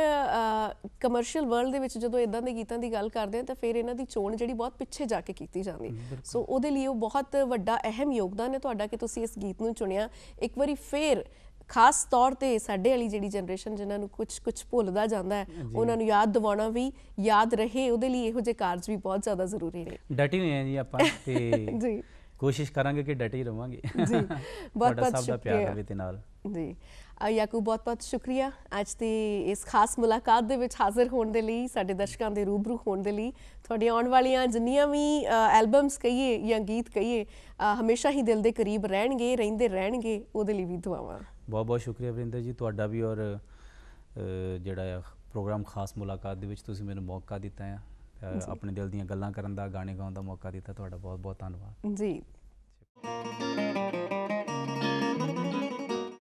ਕਮਰਸ਼ੀਅਲ ਵਰਲਡ ਦੇ ਵਿੱਚ ਜਦੋਂ ਇਦਾਂ ਦੇ ਗੀਤਾਂ ਦੀ ਗੱਲ ਕਰਦੇ ਆ ਤਾਂ ਫਿਰ ਇਹਨਾਂ ਦੀ ਚੋਣ ਜਿਹੜੀ ਬਹੁਤ ਪਿੱਛੇ ਜਾ ਕੇ ਕੀਤੀ ਜਾਂਦੀ ਸੋ ਉਹਦੇ ਲਈ ਉਹ ਬਹੁਤ ਵੱਡਾ ਅਹਿਮ ਯੋਗਦਾਨ ਹੈ ਤੁਹਾਡਾ ਕਿ ਤੁਸੀਂ ਇਸ ਗੀਤ ਨੂੰ ਚੁਣਿਆ ਇੱਕ ਵਾਰੀ ਫੇਰ ਖਾਸ ਤੌਰ ਤੇ ਸਾਡੇ ਵਾਲੀ ਜਿਹੜੀ ਜਨਰੇਸ਼ਨ ਜਿਨ੍ਹਾਂ ਨੂੰ ਕੁਝ ਕੁਝ ਭੁੱਲਦਾ ਜਾਂਦਾ ਹੈ ਉਹਨਾਂ ਨੂੰ ਯਾਦ ਦਿਵਾਉਣਾ ਵੀ ਯਾਦ ਰਹੇ ਉਹਦੇ ਲਈ ਇਹੋ ਜਿਹੇ ਕਾਰਜ ਵੀ ਬਹੁਤ ਜ਼ਿਆਦਾ ਜ਼ਰੂਰੀ ਨੇ ਡਟੇ ਨੇ ਜੀ ਆਪਾਂ ਤੇ <laughs> ਜੀ ਕੋਸ਼ਿਸ਼ ਕਰਾਂਗੇ ਕਿ ਡਟੇ ਰਵਾਂਗੇ ਜੀ ਬਹੁਤ <laughs> ਬਹੁਤ ਸ਼ੁਕਰੀਆ ਪਿਆਰ ਹੋਵੇ ਤੇ ਨਾਲ ਜੀ ਯਾਕੂਬ ਬਹੁਤ ਬਹੁਤ ਸ਼ੁਕਰੀਆ ਅੱਜ ਦੀ ਇਸ ਖਾਸ ਮੁਲਾਕਾਤ ਦੇ ਵਿੱਚ ਹਾਜ਼ਰ ਹੋਣ ਦੇ ਲਈ ਸਾਡੇ ਦਰਸ਼ਕਾਂ ਦੇ ਰੂਬਰੂ ਹੋਣ ਦੇ ਲਈ ਤੁਹਾਡੀਆਂ ਆਉਣ ਵਾਲੀਆਂ ਜਿੰਨੀਆਂ ਵੀ ਐਲਬਮਸ ਕਹੀਏ ਜਾਂ ਗੀਤ ਕਹੀਏ ਹਮੇਸ਼ਾ ਹੀ ਦਿਲ ਦੇ ਕਰੀਬ ਰਹਿਣਗੇ ਰਹਿੰਦੇ ਰਹਿਣਗੇ ਉਹਦੇ ਲਈ ਵੀ ਦੁਆਵਾਂ ਬਹੁਤ ਬਹੁਤ ਸ਼ੁਕਰੀਆ ਵਰਿੰਦਰ ਜੀ ਤੁਹਾਡਾ ਵੀ ਔਰ ਜਿਹੜਾ ਆ ਪ੍ਰੋਗਰਾਮ ਖਾਸ ਮੁਲਾਕਾਤ ਦੇ ਵਿੱਚ ਤੁਸੀਂ ਮੈਨੂੰ ਮੌਕਾ ਦਿੱਤਾ ਹੈ ਆਪਣੇ ਦਿਲ ਦੀਆਂ ਗੱਲਾਂ ਕਰਨ ਦਾ ਗਾਣੇ ਗਾਉਣ ਦਾ ਮੌਕਾ ਦਿੱਤਾ ਤੁਹਾਡਾ ਬਹੁਤ ਬਹੁਤ ਧੰਨਵਾਦ ਜੀ